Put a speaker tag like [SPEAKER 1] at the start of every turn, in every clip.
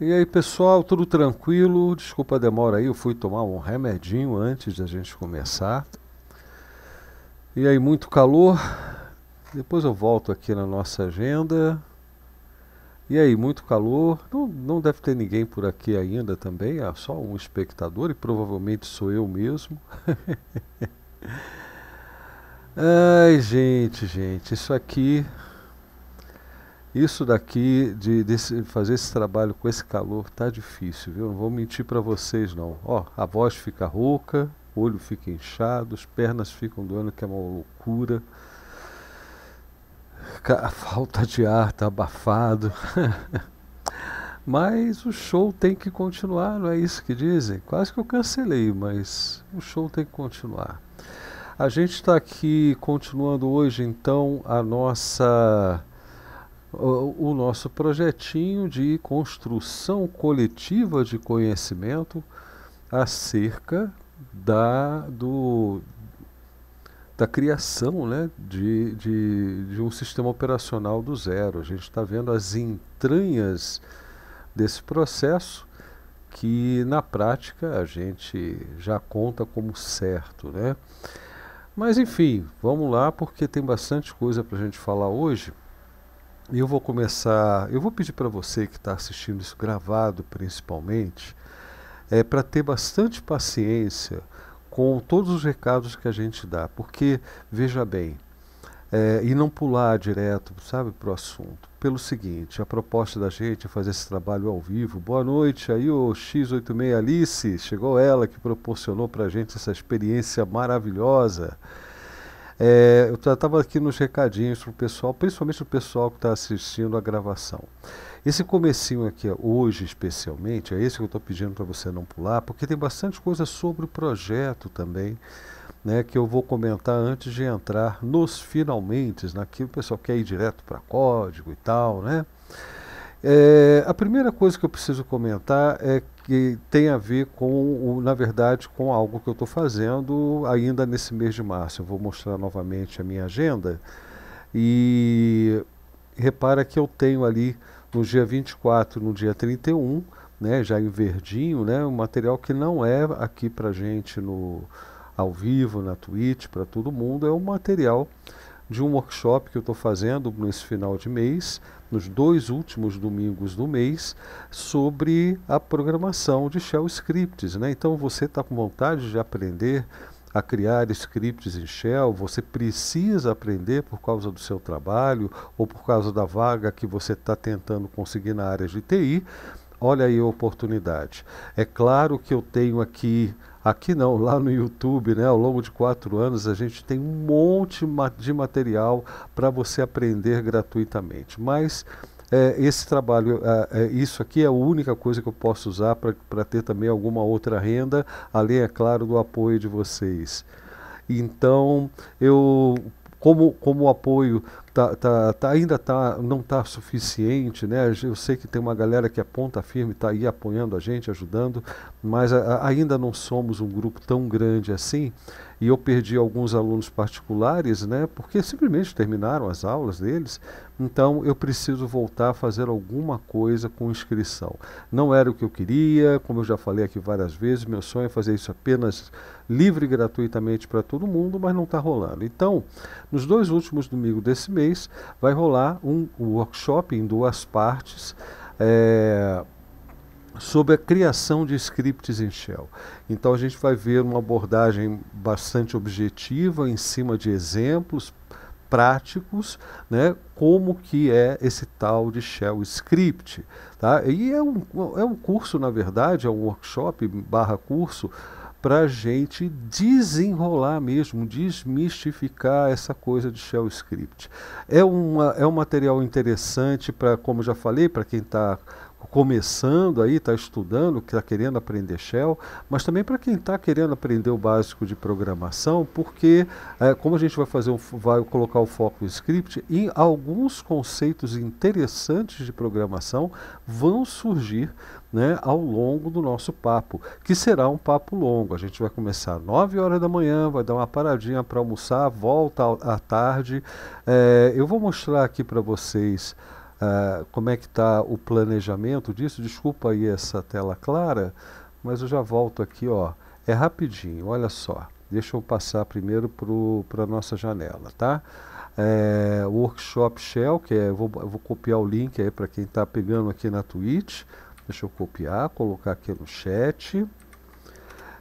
[SPEAKER 1] E aí, pessoal, tudo tranquilo? Desculpa a demora aí, eu fui tomar um remedinho antes de a gente começar. E aí, muito calor. Depois eu volto aqui na nossa agenda. E aí, muito calor. Não, não deve ter ninguém por aqui ainda também, é só um espectador e provavelmente sou eu mesmo. Ai, gente, gente, isso aqui isso daqui, de, de, fazer esse trabalho com esse calor, tá difícil, viu? Não vou mentir para vocês, não. Ó, a voz fica rouca, olho fica inchado, as pernas ficam doendo, que é uma loucura. A falta de ar tá abafado. mas o show tem que continuar, não é isso que dizem? Quase que eu cancelei, mas o show tem que continuar. A gente está aqui continuando hoje, então, a nossa o nosso projetinho de construção coletiva de conhecimento acerca da, do, da criação né, de, de, de um sistema operacional do zero. A gente está vendo as entranhas desse processo que na prática a gente já conta como certo, né? Mas enfim, vamos lá porque tem bastante coisa para a gente falar hoje eu vou começar, eu vou pedir para você que está assistindo isso gravado principalmente, é para ter bastante paciência com todos os recados que a gente dá, porque veja bem, é, e não pular direto, sabe, para o assunto. Pelo seguinte, a proposta da gente é fazer esse trabalho ao vivo. Boa noite, aí o X86 Alice, chegou ela que proporcionou para a gente essa experiência maravilhosa. É, eu estava aqui nos recadinhos para o pessoal, principalmente o pessoal que está assistindo a gravação. Esse comecinho aqui, hoje especialmente, é esse que eu estou pedindo para você não pular, porque tem bastante coisa sobre o projeto também, né, que eu vou comentar antes de entrar nos finalmente, naquilo o pessoal quer ir direto para código e tal, né? É, a primeira coisa que eu preciso comentar é que tem a ver com, na verdade, com algo que eu estou fazendo ainda nesse mês de março. Eu vou mostrar novamente a minha agenda. E repara que eu tenho ali no dia 24, no dia 31, né, já em verdinho, né, um material que não é aqui para gente no ao vivo, na Twitch, para todo mundo, é um material de um workshop que eu estou fazendo nesse final de mês, nos dois últimos domingos do mês, sobre a programação de shell scripts. Né? Então você está com vontade de aprender a criar scripts em Shell, você precisa aprender por causa do seu trabalho ou por causa da vaga que você está tentando conseguir na área de TI, olha aí a oportunidade. É claro que eu tenho aqui Aqui não, lá no YouTube, né, ao longo de quatro anos, a gente tem um monte de material para você aprender gratuitamente. Mas é, esse trabalho, é, é, isso aqui é a única coisa que eu posso usar para ter também alguma outra renda, além, é claro, do apoio de vocês. Então, eu como, como apoio tá, tá, tá, ainda tá, não está suficiente, né? Eu sei que tem uma galera que aponta firme, está aí apoiando a gente, ajudando, mas a, a, ainda não somos um grupo tão grande assim. E eu perdi alguns alunos particulares, né? Porque simplesmente terminaram as aulas deles então eu preciso voltar a fazer alguma coisa com inscrição. Não era o que eu queria, como eu já falei aqui várias vezes, meu sonho é fazer isso apenas livre e gratuitamente para todo mundo, mas não está rolando. Então, nos dois últimos domingos desse mês, vai rolar um, workshop em duas partes. É, sobre a criação de scripts em Shell. Então a gente vai ver uma abordagem bastante objetiva em cima de exemplos práticos, né, como que é esse tal de Shell Script. Tá? E é um, é um curso, na verdade, é um workshop barra curso para a gente desenrolar mesmo, desmistificar essa coisa de shell script. É, uma, é um material interessante para, como já falei, para quem está começando aí, está estudando, está querendo aprender Shell, mas também para quem está querendo aprender o básico de programação, porque é, como a gente vai fazer um, vai colocar o foco no script, e alguns conceitos interessantes de programação vão surgir né, ao longo do nosso papo, que será um papo longo. A gente vai começar às 9 horas da manhã, vai dar uma paradinha para almoçar, volta à tarde. É, eu vou mostrar aqui para vocês ah, como é que está o planejamento disso. Desculpa aí essa tela clara, mas eu já volto aqui, ó. É rapidinho, olha só. Deixa eu passar primeiro para a nossa janela, tá? É, workshop Shell, que é, vou, vou copiar o link aí para quem está pegando aqui na Twitch. Deixa eu copiar, colocar aqui no chat.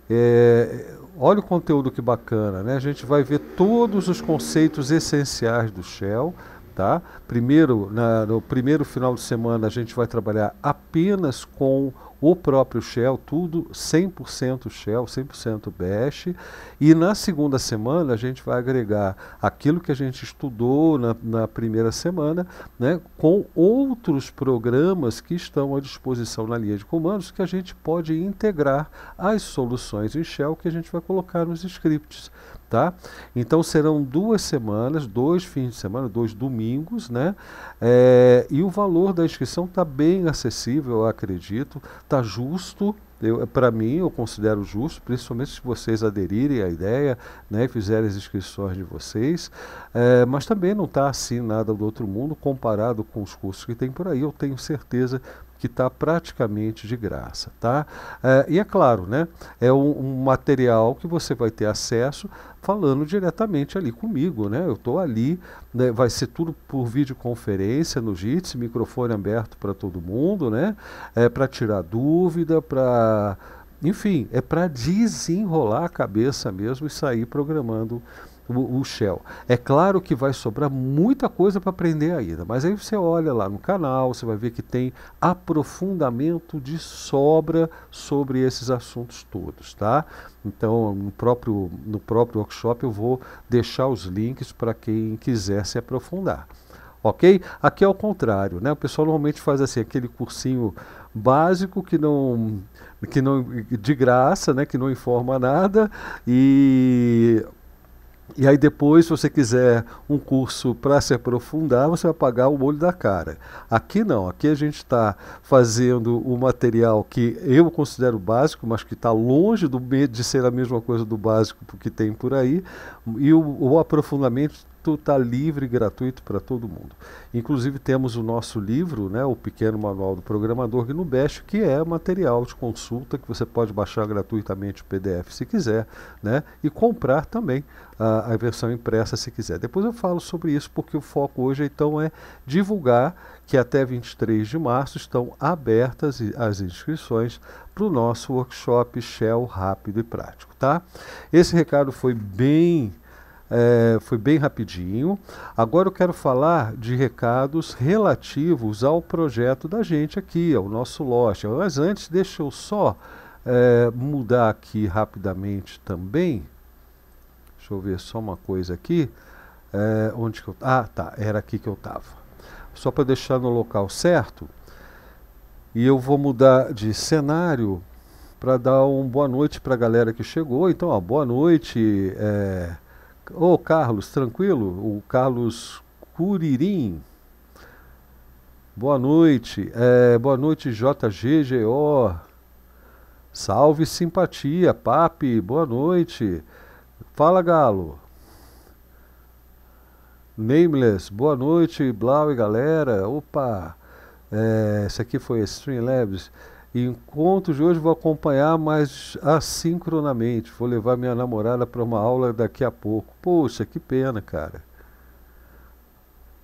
[SPEAKER 1] É, olha o conteúdo que bacana, né? A gente vai ver todos os conceitos essenciais do Shell. Tá? Primeiro, na, no primeiro final de semana, a gente vai trabalhar apenas com o próprio Shell, tudo 100% Shell, 100% Bash. E na segunda semana a gente vai agregar aquilo que a gente estudou na, na, primeira semana, né, com outros programas que estão à disposição na linha de comandos que a gente pode integrar as soluções em Shell que a gente vai colocar nos scripts tá? Então serão duas semanas, dois fins de semana, dois domingos, né? É, e o valor da inscrição está bem acessível, eu acredito, está justo, para mim eu considero justo, principalmente se vocês aderirem à ideia, né, fizerem as inscrições de vocês, é, mas também não está assim nada do outro mundo comparado com os cursos que tem por aí. Eu tenho certeza que está praticamente de graça, tá? É, e é claro, né? É um, um material que você vai ter acesso falando diretamente ali comigo, né? Eu estou ali, né? vai ser tudo por videoconferência no JITS, microfone aberto para todo mundo, né? É para tirar dúvida, para enfim, é para desenrolar a cabeça mesmo e sair programando o, Shell. É claro que vai sobrar muita coisa para aprender ainda, mas aí você olha lá no canal, você vai ver que tem aprofundamento de sobra sobre esses assuntos todos, tá? Então, no próprio, no próprio workshop eu vou deixar os links para quem quiser se aprofundar. Ok? Aqui é o contrário, né? O pessoal normalmente faz assim, aquele cursinho básico que não, que não de graça, né? Que não informa nada e e aí depois, se você quiser um curso para se aprofundar, você vai pagar o olho da cara. Aqui não, aqui a gente está fazendo o um material que eu considero básico, mas que está longe do, de ser a mesma coisa do básico que tem por aí. E o, o aprofundamento está livre e gratuito para todo mundo. Inclusive temos o nosso livro, né, o Pequeno Manual do Programador Gnubest, que é material de consulta que você pode baixar gratuitamente o PDF se quiser, né, e comprar também a, a versão impressa se quiser. Depois eu falo sobre isso porque o foco hoje então é divulgar que até 23 de março estão abertas as inscrições para o nosso workshop Shell rápido e prático, tá? Esse recado foi bem é, foi bem rapidinho. Agora eu quero falar de recados relativos ao projeto da gente aqui, ao nosso lote. Mas antes, deixa eu só é, mudar aqui rapidamente também. Deixa eu ver só uma coisa aqui. É, onde que eu. Ah, tá. Era aqui que eu estava. Só para deixar no local certo. E eu vou mudar de cenário para dar uma boa noite para a galera que chegou. Então, ó, boa noite. É, Ô Carlos, tranquilo? O Carlos Curirim. Boa noite. É, boa noite, JGGO. Salve simpatia, papi. Boa noite. Fala, Galo. Nameless, boa noite, Blau e galera. Opa! É, esse aqui foi Streamlabs. E encontros de hoje vou acompanhar, mas assincronamente. Vou levar minha namorada para uma aula daqui a pouco. Poxa, que pena, cara.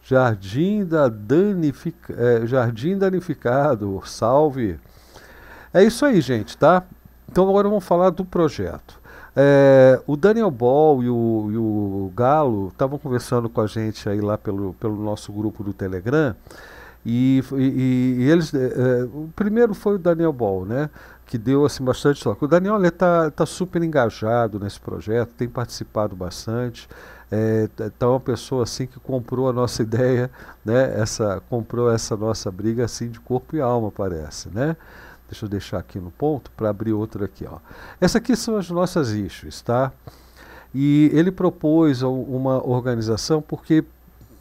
[SPEAKER 1] Jardim, da danific... É, Jardim Danificado, salve. É isso aí, gente, tá? Então agora vamos falar do projeto. É, o Daniel Ball e o, e o Galo estavam conversando com a gente aí lá pelo, pelo nosso grupo do Telegram. E, e, e eles, é, é, o primeiro foi o Daniel Ball, né? que deu assim bastante O Daniel está tá super engajado nesse projeto, tem participado bastante. É, tá, tá uma pessoa assim que comprou a nossa ideia, né? Essa comprou essa nossa briga assim de corpo e alma parece, né? Deixa eu deixar aqui no ponto para abrir outro aqui, ó. Essa aqui são as nossas issues, tá? E ele propôs uma organização porque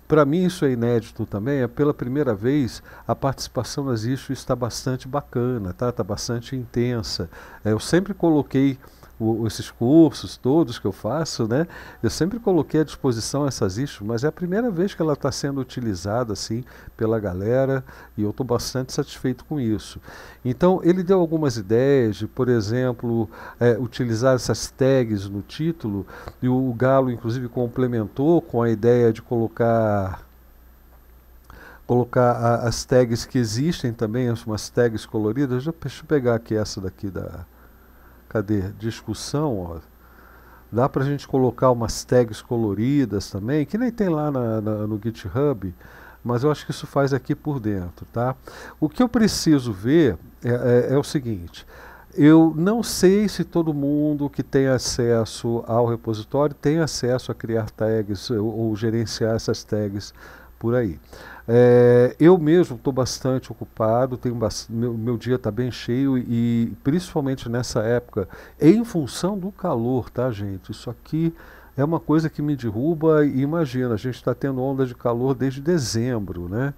[SPEAKER 1] para mim isso é inédito também, é pela primeira vez a participação nas isso está bastante bacana, tá? está bastante intensa. É, eu sempre coloquei o, esses cursos todos que eu faço, né? Eu sempre coloquei à disposição essas issues, mas é a primeira vez que ela está sendo utilizada assim pela galera e eu estou bastante satisfeito com isso. Então ele deu algumas ideias de, por exemplo, é, utilizar essas tags no título e o, o Galo inclusive complementou com a ideia de colocar colocar a, as tags que existem também, umas tags coloridas. Deixa eu pegar aqui essa daqui da cadê? Discussão, ó. Dá para a gente colocar umas tags coloridas também, que nem tem lá na, na, no GitHub, mas eu acho que isso faz aqui por dentro, tá? O que eu preciso ver é, é, é o seguinte, eu não sei se todo mundo que tem acesso ao repositório tem acesso a criar tags ou, ou gerenciar essas tags por aí. É, eu mesmo estou bastante ocupado, tenho bast... meu, meu dia está bem cheio e principalmente nessa época, em função do calor, tá, gente? Isso aqui é uma coisa que me derruba e imagina, a gente está tendo onda de calor desde dezembro, né?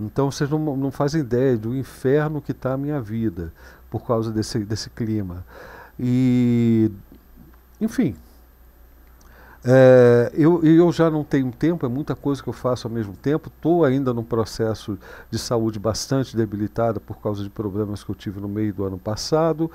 [SPEAKER 1] Então vocês não, não fazem ideia do inferno que está a minha vida por causa desse, desse clima. E, enfim, é, eu, eu já não tenho tempo, é muita coisa que eu faço ao mesmo tempo. Estou ainda num processo de saúde bastante debilitada por causa de problemas que eu tive no meio do ano passado.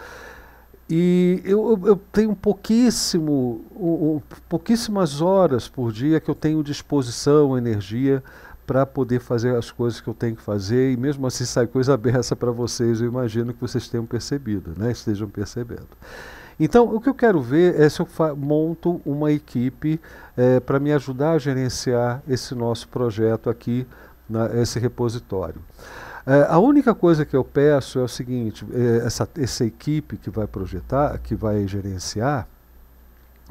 [SPEAKER 1] E eu, eu tenho pouquíssimo, um, pouquíssimas horas por dia que eu tenho disposição, energia para poder fazer as coisas que eu tenho que fazer e mesmo assim sai coisa aberta para vocês, eu imagino que vocês tenham percebido, né? estejam percebendo. Então, o que eu quero ver é se eu monto uma equipe é, para me ajudar a gerenciar esse nosso projeto aqui, na, esse repositório. É, a única coisa que eu peço é o seguinte: é, essa, essa equipe que vai projetar, que vai gerenciar,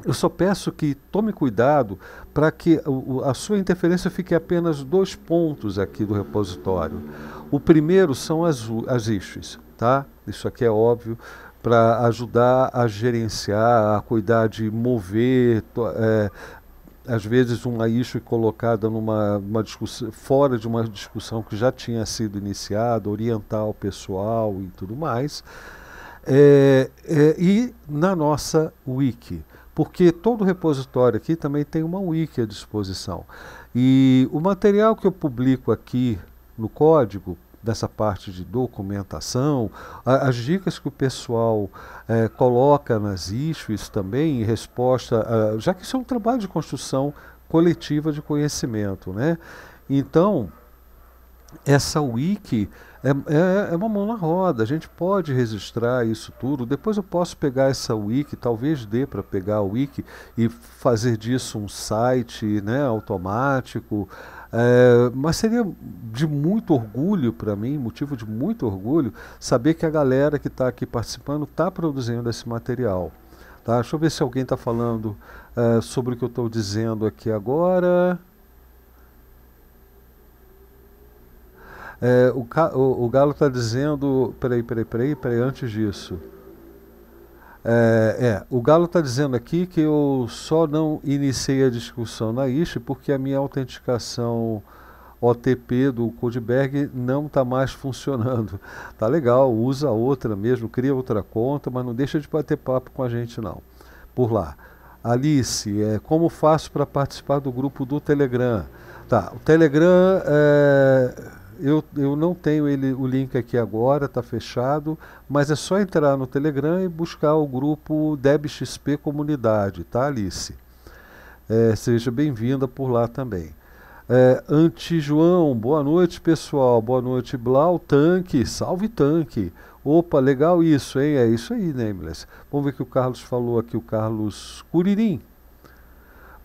[SPEAKER 1] eu só peço que tome cuidado para que a sua interferência fique apenas dois pontos aqui do repositório. O primeiro são as, as issues, tá? Isso aqui é óbvio para ajudar a gerenciar, a cuidar de mover, é, às vezes uma issue colocada numa uma discussão, fora de uma discussão que já tinha sido iniciada, orientar o pessoal e tudo mais. É, é, e na nossa wiki, porque todo repositório aqui também tem uma wiki à disposição. E o material que eu publico aqui no código dessa parte de documentação, a, as dicas que o pessoal é, coloca nas issues também em resposta, a, já que isso é um trabalho de construção coletiva de conhecimento, né? Então, essa wiki é, é, é, uma mão na roda, a gente pode registrar isso tudo. Depois eu posso pegar essa wiki, talvez dê para pegar a wiki e fazer disso um site né, automático. É, mas seria de muito orgulho para mim, motivo de muito orgulho, saber que a galera que está aqui participando está produzindo esse material. Tá? Deixa eu ver se alguém está falando é, sobre o que eu estou dizendo aqui agora. É, o, o, o Galo está dizendo. Peraí, peraí, peraí, peraí, antes disso. É, é, o Galo está dizendo aqui que eu só não iniciei a discussão na IST porque a minha autenticação OTP do Codeberg não está mais funcionando. Tá legal, usa outra mesmo, cria outra conta, mas não deixa de bater papo com a gente não, por lá. Alice, é, como faço para participar do grupo do Telegram? Tá, o Telegram é eu, eu não tenho ele, o link aqui agora, está fechado, mas é só entrar no Telegram e buscar o grupo DebXP Comunidade, tá, Alice? É, seja bem-vinda por lá também. É, Anti João, boa noite pessoal, boa noite Blau, tanque, salve tanque. Opa, legal isso, hein? É isso aí, Nameless. Né, Vamos ver o que o Carlos falou aqui, o Carlos Curirim.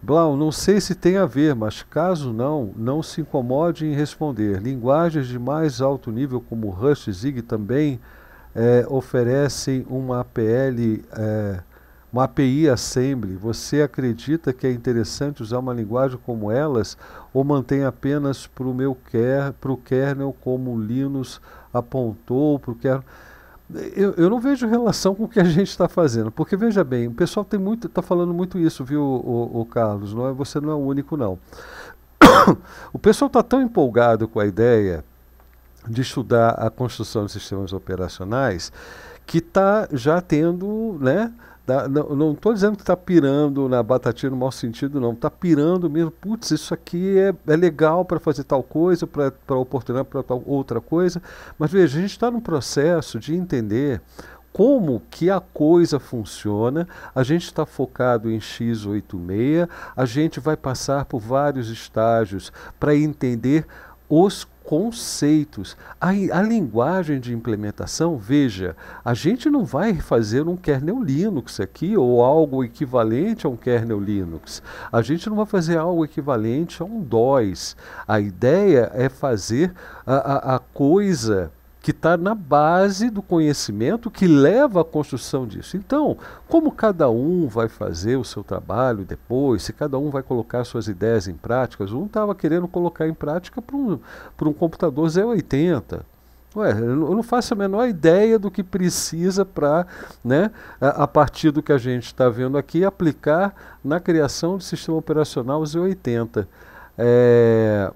[SPEAKER 1] Blau, não sei se tem a ver, mas caso não, não se incomode em responder. Linguagens de mais alto nível como Rust e Zig também é, oferecem uma APL, é, uma API Assembly. Você acredita que é interessante usar uma linguagem como elas ou mantém apenas para o meu kernel como o Linus apontou, para o kernel? Eu, eu não vejo relação com o que a gente está fazendo, porque veja bem, o pessoal tem muito, está falando muito isso, viu, o, o, Carlos? Não é, você não é o único, não. o pessoal está tão empolgado com a ideia de estudar a construção de sistemas operacionais que está já tendo, né? Tá, não estou dizendo que está pirando na batatinha no mau sentido, não. Está pirando mesmo. Putz, isso aqui é, é legal para fazer tal coisa, para oportunidade para tal outra coisa. Mas veja, a gente está num processo de entender como que a coisa funciona. A gente está focado em X86, a gente vai passar por vários estágios para entender os conceitos, a, a linguagem de implementação, veja, a gente não vai fazer um kernel Linux aqui ou algo equivalente a um kernel Linux. A gente não vai fazer algo equivalente a um DOS. A ideia é fazer a, a, a coisa que está na base do conhecimento que leva à construção disso. Então, como cada um vai fazer o seu trabalho depois, se cada um vai colocar suas ideias em práticas, um estava querendo colocar em prática para um, pra um computador 080. Ué, eu não faço a menor ideia do que precisa para, né, a, a, partir do que a gente está vendo aqui, aplicar na criação do sistema operacional Z80. É,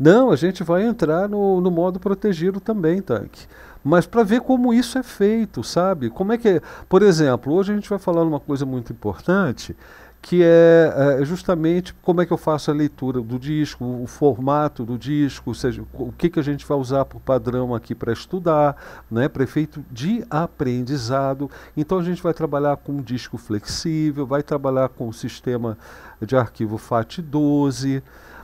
[SPEAKER 1] não, a gente vai entrar no, no modo protegido também, tanque. Mas para ver como isso é feito, sabe? Como é que é? Por exemplo, hoje a gente vai falar uma coisa muito importante, que é, é, justamente como é que eu faço a leitura do disco, o formato do disco, ou seja, o que, que a gente vai usar por padrão aqui para estudar, né, para efeito de aprendizado. Então a gente vai trabalhar com um disco flexível, vai trabalhar com o um sistema de arquivo FAT12,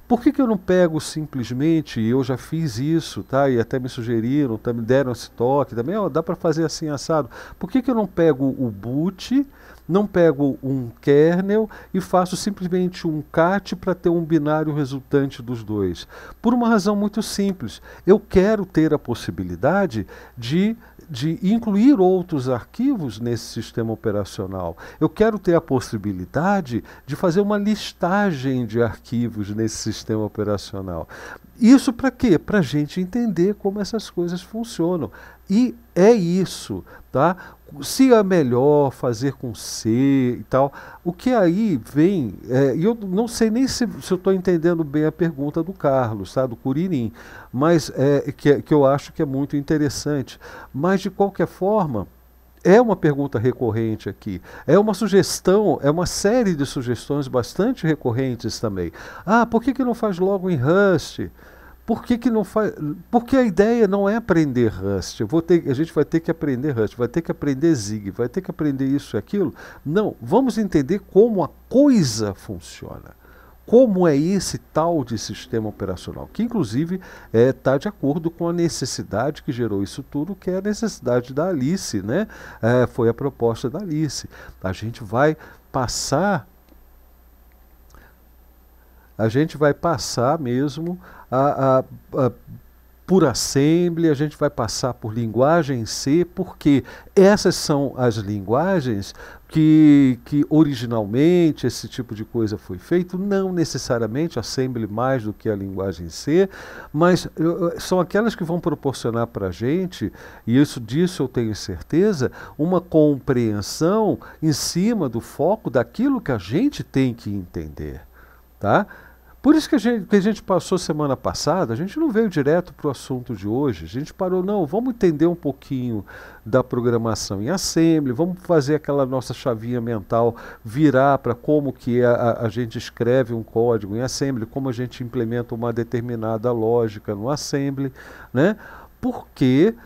[SPEAKER 1] por que, que eu não pego simplesmente, eu já fiz isso, tá? E até me sugeriram, me deram esse toque também, dá para fazer assim assado. Por que, que eu não pego o boot, não pego um kernel e faço simplesmente um cat para ter um binário resultante dos dois? Por uma razão muito simples. Eu quero ter a possibilidade de de incluir outros arquivos nesse sistema operacional. Eu quero ter a possibilidade de fazer uma listagem de arquivos nesse sistema operacional. Isso para quê? Para a gente entender como essas coisas funcionam. E é isso, tá? se é melhor fazer com C e tal. O que aí vem, é, e é, eu não sei nem se, se eu estou entendendo bem a pergunta do Carlos, tá, do Curirim, mas é, que, que eu acho que é muito interessante. Mas de qualquer forma, é uma pergunta recorrente aqui. É uma sugestão, é uma série de sugestões bastante recorrentes também. Ah, por que, que não faz logo em Rust? Por que, que não faz. Porque a ideia não é aprender Rust. Eu vou ter, a gente vai ter que aprender Rust, vai ter que aprender Zig, vai ter que aprender isso e aquilo. Não, vamos entender como a coisa funciona. Como é esse tal de sistema operacional, que inclusive está eh, é, de acordo com a necessidade que gerou isso tudo, que é a necessidade da Alice, né? É, foi a proposta da Alice. A gente vai passar a gente vai passar mesmo a, a, a por assembly, a gente vai passar por linguagem C, porque essas são as linguagens que, que originalmente esse tipo de coisa foi feito, não necessariamente assembly mais do que a linguagem C, mas uh, são aquelas que vão proporcionar para a gente, e isso disso eu tenho certeza, uma compreensão em cima do foco daquilo que a gente tem que entender, tá? Por isso que a gente, que a gente passou semana passada, a gente não veio direto para o assunto de hoje. A gente parou, não, vamos entender um pouquinho da programação em assembly, vamos fazer aquela nossa chavinha mental virar para como que é a, a, gente escreve um código em assembly, como a gente implementa uma determinada lógica no assembly, né? Porque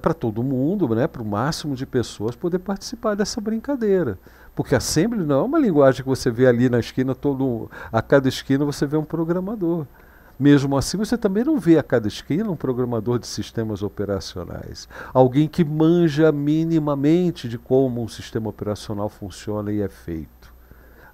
[SPEAKER 1] para todo mundo, né, para o máximo de pessoas poder participar dessa brincadeira. Porque assembly não é uma linguagem que você vê ali na esquina, todo, a cada esquina você vê um programador. Mesmo assim, você também não vê a cada esquina um programador de sistemas operacionais. Alguém que manja minimamente de como um sistema operacional funciona e é feito.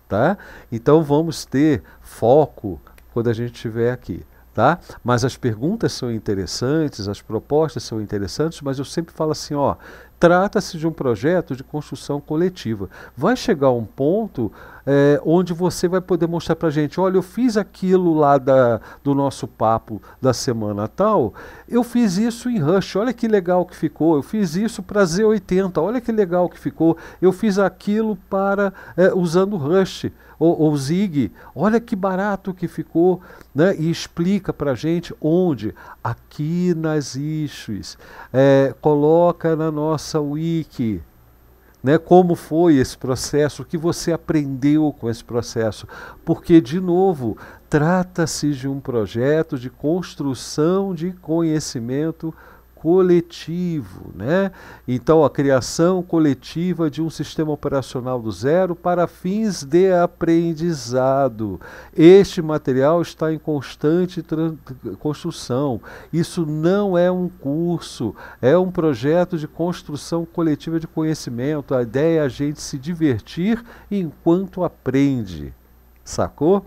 [SPEAKER 1] Tá? Então vamos ter foco quando a gente estiver aqui. Tá? Mas as perguntas são interessantes, as propostas são interessantes, mas eu sempre falo assim, ó, Trata-se de um projeto de construção coletiva. Vai chegar um ponto é, onde você vai poder mostrar para gente, olha, eu fiz aquilo lá da, do nosso papo da semana tal, eu fiz isso em Rush, olha que legal que ficou, eu fiz isso para Z80, olha que legal que ficou, eu fiz aquilo para é, usando Rush ou, ou Zig, olha que barato que ficou, né? E explica para gente onde, aqui nas issues, é, coloca na nossa wiki, né? Como foi esse processo? O que você aprendeu com esse processo? Porque de novo, trata-se de um projeto de construção de conhecimento coletivo, né? Então a criação coletiva de um sistema operacional do zero para fins de aprendizado. Este material está em constante construção. Isso não é um curso, é um projeto de construção coletiva de conhecimento. A ideia é a gente se divertir enquanto aprende. Sacou?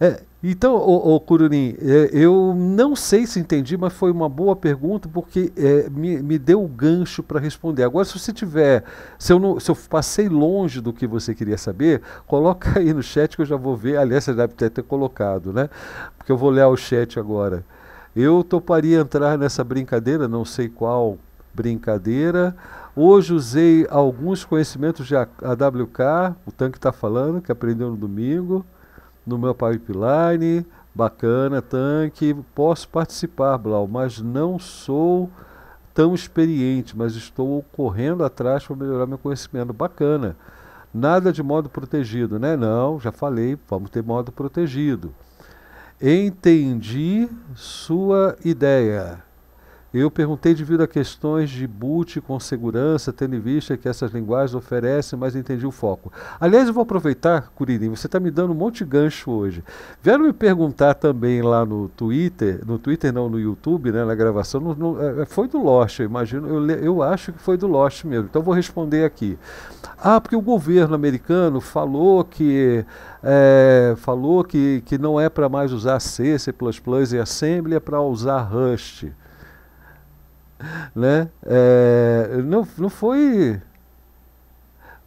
[SPEAKER 1] É, então, ô, ô Cururim, é, eu não sei se entendi, mas foi uma boa pergunta porque é, me, me, deu o gancho para responder. Agora, se você tiver, se eu, não, se eu, passei longe do que você queria saber, coloca aí no chat que eu já vou ver. Aliás, você deve ter, ter colocado, né? Porque eu vou ler o chat agora. Eu toparia entrar nessa brincadeira, não sei qual brincadeira. Hoje usei alguns conhecimentos de AWK, o Tanque está falando, que aprendeu no domingo no meu pipeline, bacana, tanque, posso participar, Blau, mas não sou tão experiente, mas estou correndo atrás para melhorar meu conhecimento. Bacana. Nada de modo protegido, né? Não, já falei, vamos ter modo protegido. Entendi sua ideia. Eu perguntei devido a questões de boot com segurança, tendo em vista que essas linguagens oferecem, mas entendi o foco. Aliás, eu vou aproveitar, Curirim, você está me dando um monte de gancho hoje. Vieram me perguntar também lá no Twitter, no Twitter não, no YouTube, né, na gravação, no, no, é, é, foi do Lost, eu imagino, eu, eu acho que foi do Lost mesmo, então vou responder aqui. Ah, porque o governo americano falou que é, falou que, que não é para mais usar C, C++ e Assembly, é para usar Rust né? É, não, não foi.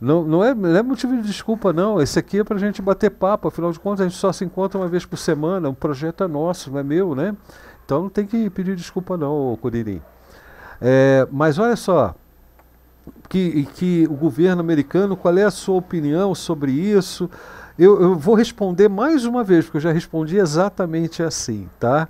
[SPEAKER 1] Não, não, é, não é motivo de desculpa, não. Esse aqui é para a gente bater papo. Afinal de contas, a gente só se encontra uma vez por semana. O projeto é nosso, não é meu, né? Então não tem que pedir desculpa, não, Curirim. É, mas olha só. Que, que o governo americano, qual é a sua opinião sobre isso? Eu, eu vou responder mais uma vez, porque eu já respondi exatamente assim, tá?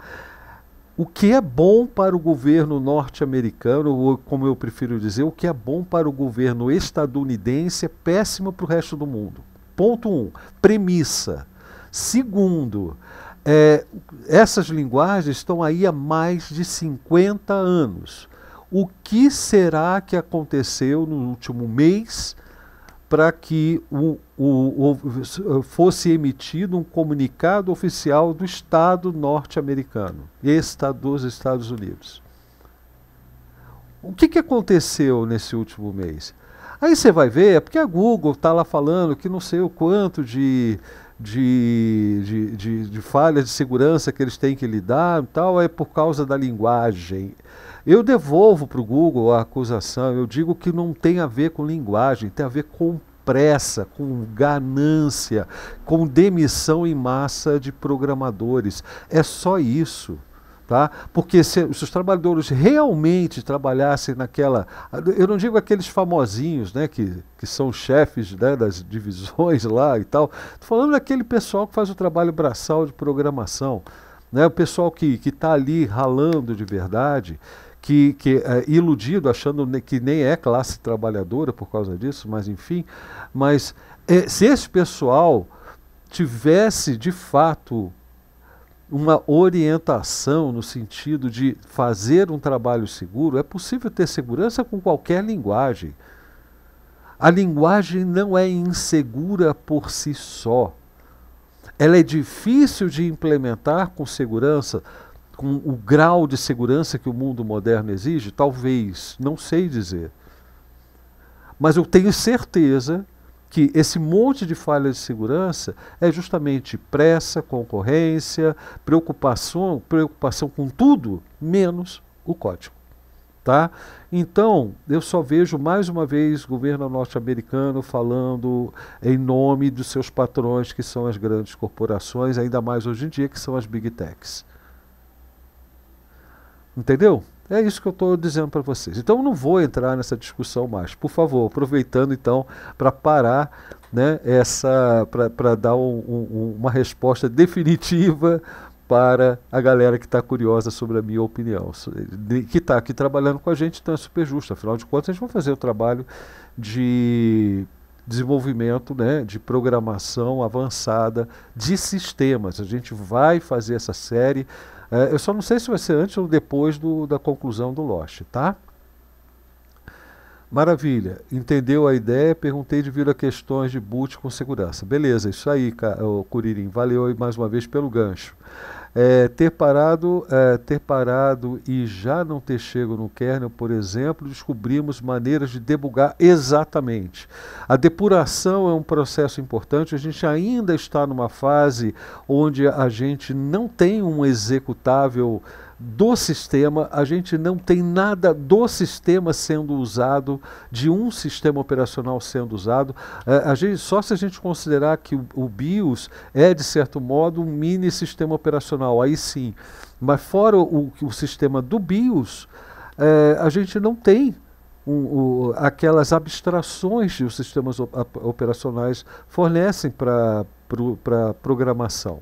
[SPEAKER 1] o que é bom para o governo norte-americano, ou como eu prefiro dizer, o que é bom para o governo estadunidense é péssimo para o resto do mundo. Ponto 1. Um, premissa. Segundo, é, essas linguagens estão aí há mais de 50 anos. O que será que aconteceu no último mês para que o, o, o, fosse emitido um comunicado oficial do Estado norte-americano, Estado dos Estados Unidos. O que, que aconteceu nesse último mês? Aí você vai ver, é porque a Google está lá falando que não sei o quanto de, de, de, de, de falhas de segurança que eles têm que lidar e tal, é por causa da linguagem. Eu devolvo para o Google a acusação, eu digo que não tem a ver com linguagem, tem a ver com pressa, com ganância, com demissão em massa de programadores. É só isso. Tá? Porque se, os trabalhadores realmente trabalhassem naquela. Eu não digo aqueles famosinhos né, que, que são chefes né, das divisões lá e tal. Estou falando daquele pessoal que faz o trabalho braçal de programação. Né, o pessoal que está ali ralando de verdade que, que é, iludido, achando que nem é classe trabalhadora por causa disso, mas enfim. Mas é, se esse pessoal tivesse de fato uma orientação no sentido de fazer um trabalho seguro, é possível ter segurança com qualquer linguagem. A linguagem não é insegura por si só. Ela é difícil de implementar com segurança, com o grau de segurança que o mundo moderno exige? Talvez, não sei dizer. Mas eu tenho certeza que esse monte de falhas de segurança é justamente pressa, concorrência, preocupação, preocupação com tudo, menos o código. Tá? Então, eu só vejo mais uma vez o governo norte-americano falando em nome dos seus patrões, que são as grandes corporações, ainda mais hoje em dia, que são as big techs. Entendeu? É isso que eu estou dizendo para vocês. Então eu não vou entrar nessa discussão mais. Por favor, aproveitando então para parar né, essa para dar um, um, uma resposta definitiva para a galera que está curiosa sobre a minha opinião, que está aqui trabalhando com a gente, então é super justo. Afinal de contas, a gente vai fazer o trabalho de desenvolvimento né, de programação avançada de sistemas. A gente vai fazer essa série é, eu só não sei se vai ser antes ou depois do, da conclusão do Lost, tá? Maravilha. Entendeu a ideia? Perguntei de vir a questões de boot com segurança. Beleza, isso aí, Curirim. Valeu aí mais uma vez pelo gancho. É, ter parado, é, ter parado e já não ter chego no kernel, por exemplo, descobrimos maneiras de debugar exatamente. A depuração é um processo importante. A gente ainda está numa fase onde a gente não tem um executável do sistema, a gente não tem nada do sistema sendo usado, de um sistema operacional sendo usado. É, a gente, só se a gente considerar que o, o BIOS é, de certo modo, um mini sistema operacional, aí sim. Mas fora o, o, sistema do BIOS, é, a gente não tem um, aquelas abstrações que os sistemas operacionais fornecem para pro, programação.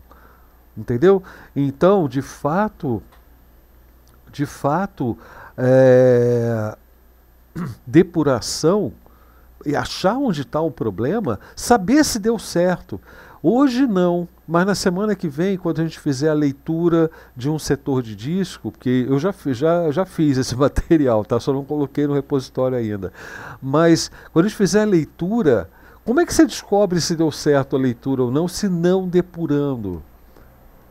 [SPEAKER 1] Entendeu? Então, de fato, de fato, é, depuração e achar onde está o problema, saber se deu certo. Hoje não, mas na semana que vem, quando a gente fizer a leitura de um setor de disco, porque eu já, já, já fiz esse material, tá? só não coloquei no repositório ainda. Mas quando a gente fizer a leitura, como é que você descobre se deu certo a leitura ou não, se não depurando?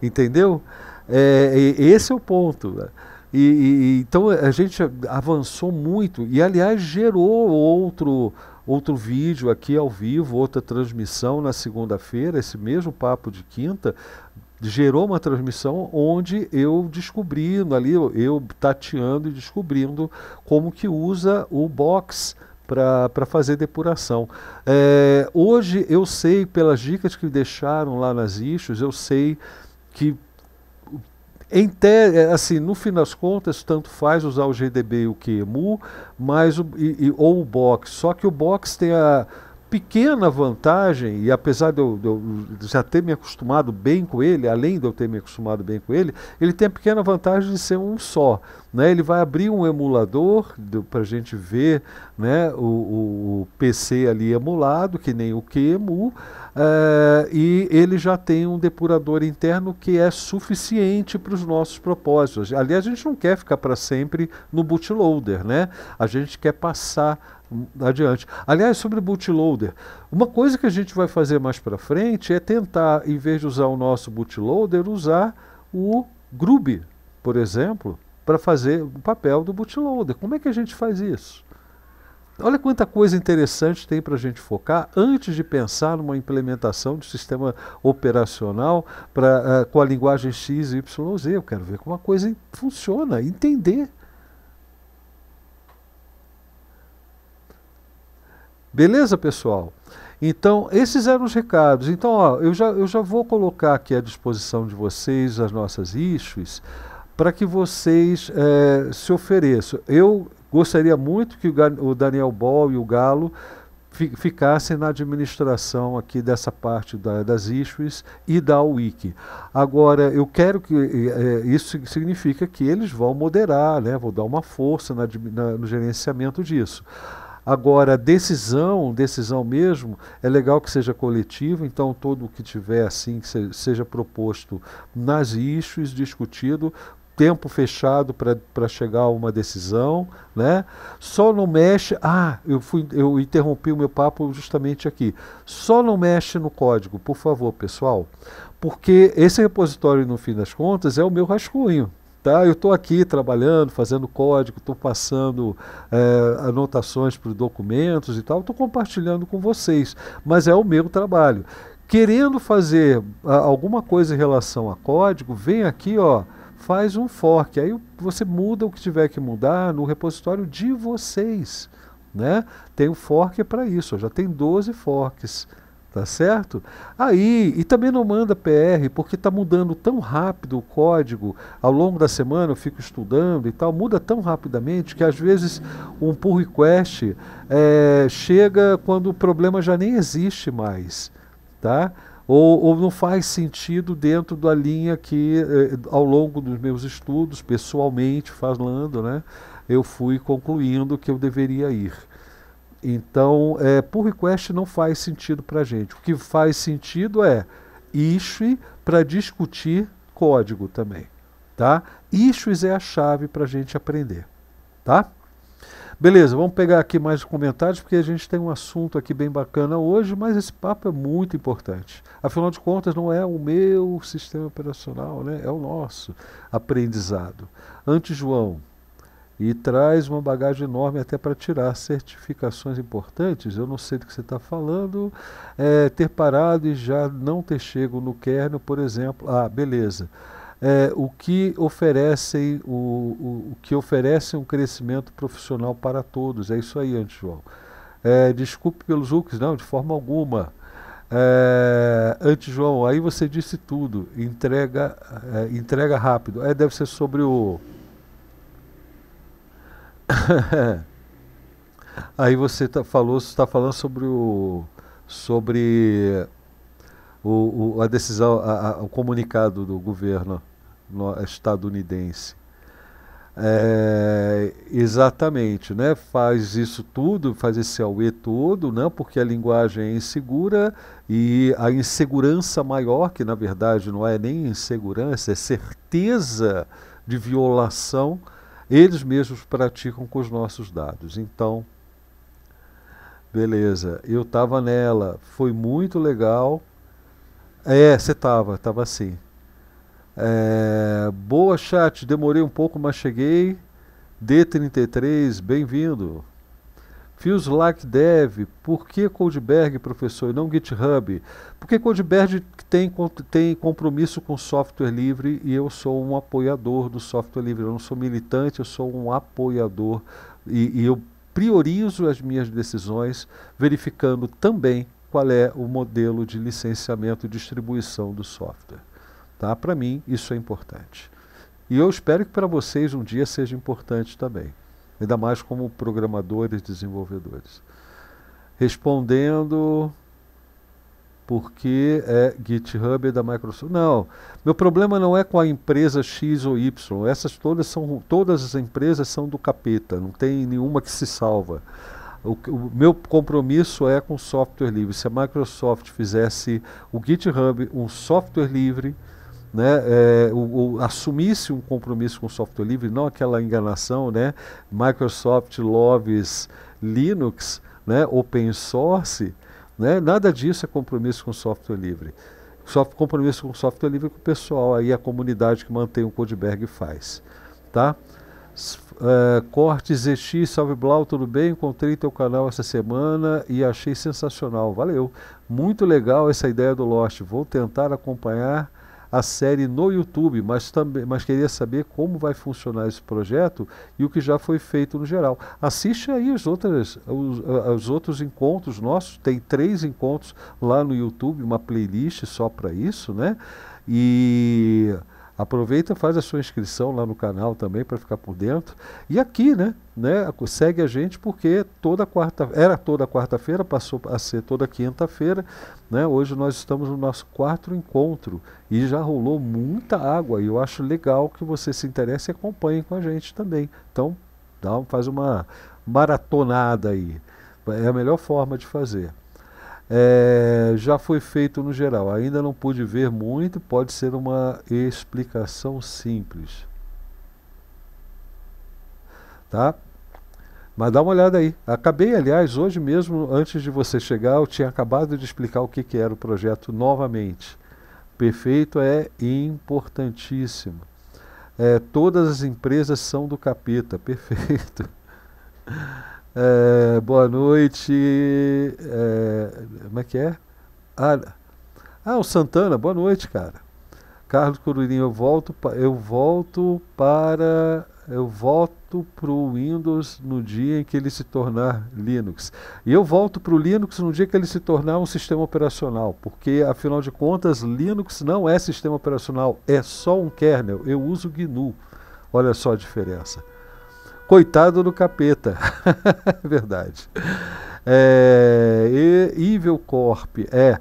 [SPEAKER 1] Entendeu? É, esse é o ponto. Né? E, e, então a gente avançou muito e aliás gerou outro outro vídeo aqui ao vivo, outra transmissão na segunda-feira, esse mesmo papo de quinta gerou uma transmissão onde eu descobrindo ali eu tateando e descobrindo como que usa o box para fazer depuração. É, hoje eu sei pelas dicas que deixaram lá nas issues, eu sei que em te, é, assim, no fim das contas, tanto faz usar o GDB e o QEMU, mas o, e, e, ou o box. Só que o box tem a pequena vantagem, e apesar de eu, de eu, já ter me acostumado bem com ele, além de eu ter me acostumado bem com ele, ele tem a pequena vantagem de ser um só. Né? Ele vai abrir um emulador para a gente ver né, o, o, PC ali emulado, que nem o QEMU, eh, e ele já tem um depurador interno que é suficiente para os nossos propósitos. Ali a gente não quer ficar para sempre no bootloader, né? a gente quer passar adiante. Aliás, sobre bootloader, uma coisa que a gente vai fazer mais para frente é tentar, em vez de usar o nosso bootloader, usar o Grub, por exemplo para fazer o papel do bootloader. Como é que a gente faz isso? Olha quanta coisa interessante tem para a gente focar antes de pensar numa implementação de sistema operacional pra, uh, com a linguagem X, Y, Z. Eu quero ver como a coisa funciona, entender. Beleza, pessoal? Então, esses eram os recados. Então, ó, eu, já, eu já vou colocar aqui à disposição de vocês as nossas issues para que vocês é, se ofereçam. Eu gostaria muito que o Daniel Ball e o Galo ficassem na administração aqui dessa parte da, das issues e da wiki. Agora, eu quero que é, isso significa que eles vão moderar, né? vão dar uma força na, na, no gerenciamento disso. Agora, decisão, decisão mesmo, é legal que seja coletivo, então todo o que tiver assim, que seja proposto nas issues, discutido, tempo fechado para chegar a uma decisão, né? Só não mexe. Ah, eu fui, eu interrompi o meu papo justamente aqui. Só não mexe no código, por favor, pessoal, porque esse repositório no fim das contas é o meu rascunho. Tá? Eu estou aqui trabalhando, fazendo código, estou passando é, anotações para os documentos e tal, estou compartilhando com vocês, mas é o meu trabalho. Querendo fazer a, ah, alguma coisa em relação a código, vem aqui, ó, faz um fork. Aí você muda o que tiver que mudar no repositório de vocês. Né? Tem o um fork para isso, já tem 12 forks. Tá certo? Aí, e também não manda PR, porque está mudando tão rápido o código, ao longo da semana eu fico estudando e tal, muda tão rapidamente que às vezes um pull request é, chega quando o problema já nem existe mais, tá? ou, ou não faz sentido dentro da linha que, eh, ao longo dos meus estudos, pessoalmente falando, né, eu fui concluindo que eu deveria ir. Então, é, request não faz sentido para a gente. O que faz sentido é issues para discutir código também. Tá? Isso é a chave para a gente aprender. Tá? Beleza, vamos pegar aqui mais comentários, porque a gente tem um assunto aqui bem bacana hoje, mas esse papo é muito importante. Afinal de contas, não é o meu sistema operacional, né? é o nosso aprendizado. Antes, João, e traz uma bagagem enorme até para tirar certificações importantes. Eu não sei do que você está falando. É, ter parado e já não ter chego no kernel, por exemplo. Ah, beleza é, o que oferecem o, o, o, que oferecem um crescimento profissional para todos. É isso aí, Antes João. É, desculpe pelos looks não, de forma alguma. É, antes, João, aí você disse tudo. Entrega, é, entrega rápido. É, deve ser sobre o. aí você tá, falou, está falando sobre o, sobre o, o a decisão, a, a, o comunicado do governo estadunidense. É, exatamente, né? faz isso tudo, faz esse AUE todo, né? porque a linguagem é insegura e a insegurança maior, que na verdade não é nem insegurança, é certeza de violação, eles mesmos praticam com os nossos dados. Então, beleza, eu estava nela, foi muito legal. É, você estava, estava assim é, boa chat, demorei um pouco, mas cheguei. D33, bem-vindo. Fios like dev, por que Codeberg, professor, e não GitHub? Porque Codeberg tem, tem compromisso com software livre e eu sou um apoiador do software livre. Eu não sou militante, eu sou um apoiador e, e eu priorizo as minhas decisões verificando também qual é o modelo de licenciamento e distribuição do software. Tá? Para mim, isso é importante. E eu espero que para vocês um dia seja importante também, ainda mais como programadores, desenvolvedores. Respondendo porque é GitHub da Microsoft. Não, meu problema não é com a empresa X ou Y. Essas todas são todas as empresas são do capeta, não tem nenhuma que se salva. O, o meu compromisso é com software livre. Se a Microsoft fizesse o GitHub um software livre, né, é, o, o, assumisse um compromisso com o software livre, não aquela enganação, né, Microsoft loves Linux, né, open source, né, nada disso é compromisso com o software livre. Só compromisso com o software livre com o pessoal aí, a comunidade que mantém o Codeberg faz, tá? Uh, Cortes ZX, salve Blau, tudo bem? Encontrei teu canal essa semana e achei sensacional, valeu. Muito legal essa ideia do Lost, vou tentar acompanhar a série no YouTube, mas, também, mas queria saber como vai funcionar esse projeto e o que já foi feito no geral. Assiste aí os outros, os, os outros encontros nossos, tem três encontros lá no YouTube, uma playlist só para isso, né? E Aproveita, faz a sua inscrição lá no canal também para ficar por dentro. E aqui, né, né, segue a gente porque toda quarta, era toda quarta-feira, passou a ser toda quinta-feira, né? Hoje nós estamos no nosso quarto encontro e já rolou muita água e eu acho legal que você se interesse e acompanhe com a gente também. Então, dá, faz uma maratonada aí. É a melhor forma de fazer. É, já foi feito no geral, ainda não pude ver muito, pode ser uma explicação simples. Tá? Mas dá uma olhada aí. Acabei, aliás, hoje mesmo, antes de você chegar, eu tinha acabado de explicar o que, que era o projeto novamente. Perfeito é importantíssimo. É, todas as empresas são do capeta, perfeito. É, boa noite. É, como é que é? Ah, ah, o Santana, boa noite, cara. Carlos Cururim, eu volto, eu volto para. Eu volto para o Windows no dia em que ele se tornar Linux. E eu volto para o Linux no dia que ele se tornar um sistema operacional, porque afinal de contas, Linux não é sistema operacional, é só um kernel. Eu uso GNU. Olha só a diferença. Coitado do capeta. Verdade. É, Evil Corp. É.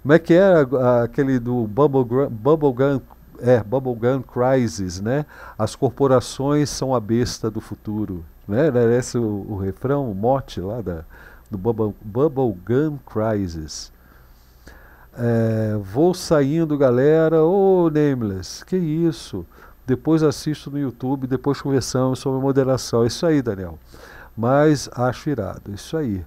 [SPEAKER 1] Como é que era é, aquele do Bubblegum, Bubblegum, é, Bubblegum Crisis, né? As corporações são a besta do futuro. Né? Era esse o, o refrão, o mote lá da, do Bubble, Bubblegum Crisis. É, vou saindo, galera. Ô, oh, Nameless, que isso? depois assisto no YouTube, depois conversamos sobre moderação. É isso aí, Daniel. Mas acho irado, é isso aí.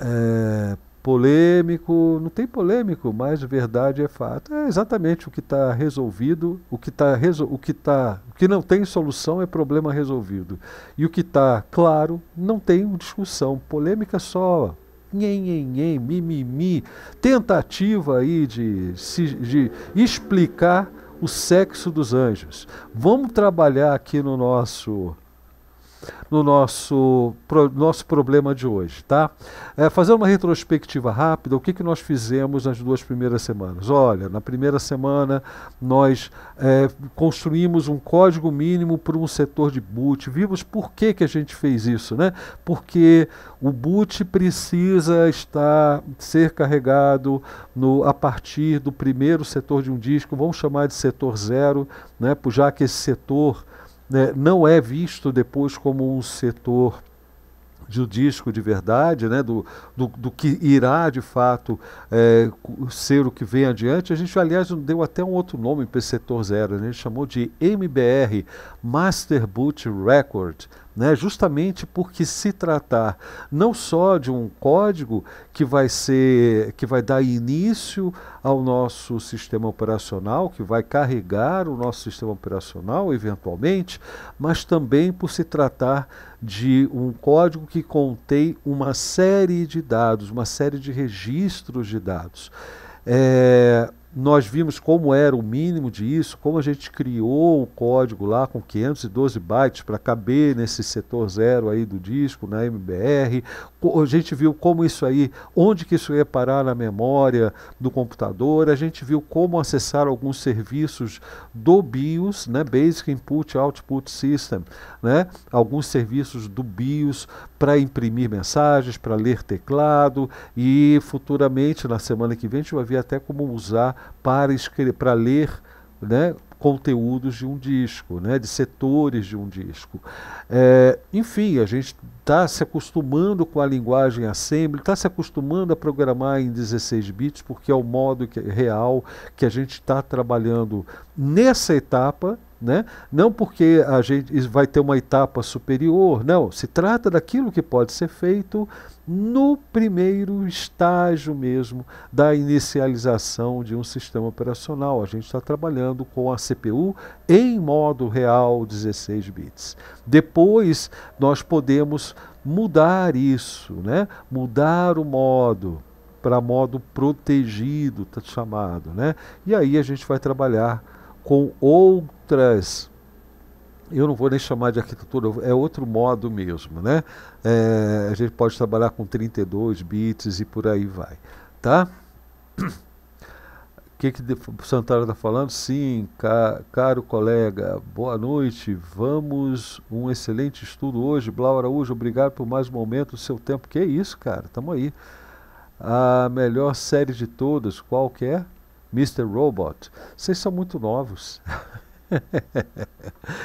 [SPEAKER 1] É, polêmico, não tem polêmico, mas verdade é fato. É exatamente o que está resolvido, o que tá o que tá, o que não tem solução é problema resolvido. E o que está claro não tem discussão. Polêmica só nhen, nhen, nhen, mimimi, tentativa aí de, de explicar o sexo dos anjos. Vamos trabalhar aqui no nosso no nosso, pro, nosso problema de hoje, tá? É, fazendo uma retrospectiva rápida, o que, que nós fizemos nas duas primeiras semanas? Olha, na primeira semana nós é, construímos um código mínimo para um setor de boot. Vimos por que, que a gente fez isso, né? Porque o boot precisa estar ser carregado no, a partir do primeiro setor de um disco, vamos chamar de setor zero, né? já que esse setor né, não é visto depois como um setor judístico de verdade, né, do, do, do que irá de fato é, ser o que vem adiante. A gente, aliás, deu até um outro nome para esse setor zero, né, a gente chamou de MBR Master Boot Record né? justamente porque se tratar não só de um código que vai ser que vai dar início ao nosso sistema operacional, que vai carregar o nosso sistema operacional eventualmente, mas também por se tratar de um código que contém uma série de dados, uma série de registros de dados. É, nós vimos como era o mínimo disso, como a gente criou o código lá com 512 bytes para caber nesse setor zero aí do disco, na MBR. A gente viu como isso aí, onde que isso ia parar na memória do computador. A gente viu como acessar alguns serviços do BIOS, né, Basic Input Output System, né, alguns serviços do BIOS para imprimir mensagens, para ler teclado e futuramente na semana que vem a gente vai ver até como usar para, escrever, para ler né, conteúdos de um disco, né, de setores de um disco. É, enfim, a gente está se acostumando com a linguagem assembly, está se acostumando a programar em 16 bits, porque é o modo que, é real que a gente está trabalhando nessa etapa. Né? Não porque a gente vai ter uma etapa superior, não. Se trata daquilo que pode ser feito no primeiro estágio mesmo da inicialização de um sistema operacional. A gente está trabalhando com a CPU em modo real 16 bits. Depois nós podemos mudar isso, né? mudar o modo para modo protegido, tá chamado. Né? E aí a gente vai trabalhar com outras eu não vou nem chamar de arquitetura, é outro modo mesmo, né? É, a gente pode trabalhar com 32 bits e por aí vai, tá? O que, que Santana está falando? Sim, ca, caro colega, boa noite. Vamos, um excelente estudo hoje. Blau Araújo, obrigado por mais um momento do seu tempo. Que isso, cara, tamo aí. A melhor série de todas, qual que é? Mr. Robot. Vocês são muito novos.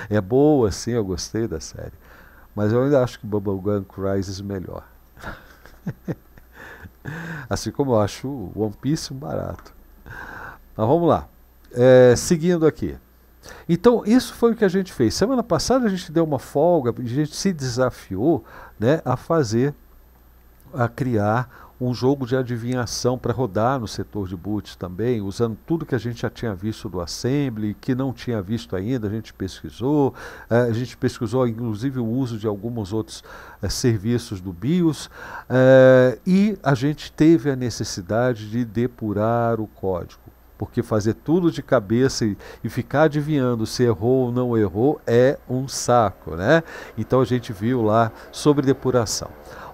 [SPEAKER 1] é boa, sim, eu gostei da série. Mas eu ainda acho que Bubblegum Crisis melhor. assim como eu acho One Piece um barato. Mas vamos lá. É, seguindo aqui. Então, isso foi o que a gente fez. Semana passada a gente deu uma folga, a gente se desafiou né, a fazer, a criar um jogo de adivinhação para rodar no setor de boots também, usando tudo que a gente já tinha visto do Assembly, que não tinha visto ainda, a gente pesquisou, é, a gente pesquisou inclusive o uso de alguns outros é, serviços do BIOS, é, e a gente teve a necessidade de depurar o código porque fazer tudo de cabeça e, e ficar adivinhando se errou ou não errou é um saco, né? Então a gente viu lá sobre depuração.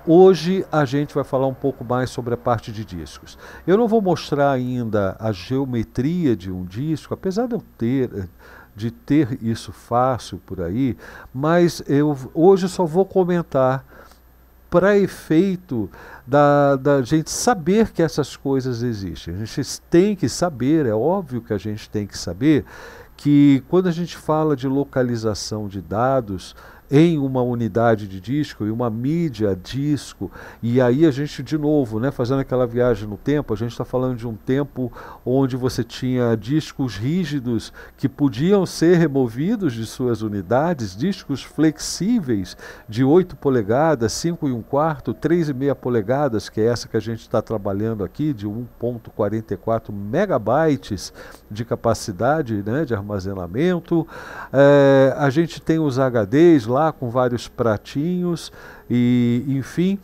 [SPEAKER 1] Hoje a gente vai falar um pouco mais sobre a parte de discos. Eu não vou mostrar ainda a geometria de um disco, apesar de eu ter de ter isso fácil por aí, mas eu hoje só vou comentar para efeito da, da gente saber que essas coisas existem. A gente tem que saber, é óbvio que a gente tem que saber que quando a gente fala de localização de dados, em uma unidade de disco e uma mídia disco. E aí a gente, de novo, né, fazendo aquela viagem no tempo, a gente está falando de um tempo onde você tinha discos rígidos que podiam ser removidos de suas unidades, discos flexíveis de 8 polegadas, 5 e 1 quarto, 3,5 polegadas, que é essa que a gente está trabalhando aqui, de 1.44 megabytes de capacidade né, de armazenamento. É, a gente tem os HDs lá lá com vários pratinhos e enfim.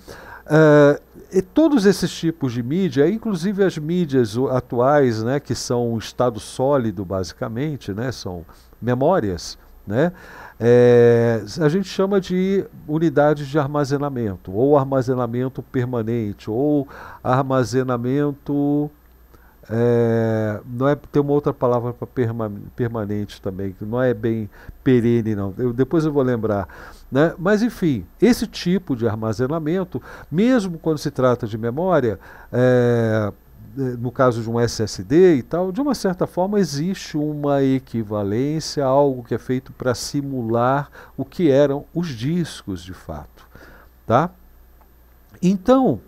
[SPEAKER 1] Uh, e todos esses tipos de mídia, inclusive as mídias atuais, né, que são um estado sólido basicamente, né, são memórias, né, é, a gente chama de unidades de armazenamento, ou armazenamento permanente, ou armazenamento é, não é tem uma outra palavra para perma, permanente também que não é bem perene não eu, depois eu vou lembrar né? mas enfim esse tipo de armazenamento mesmo quando se trata de memória é, é no caso de um SSD e tal, de uma certa forma existe uma equivalência, algo que é feito para simular o que eram os discos de fato, tá? Então,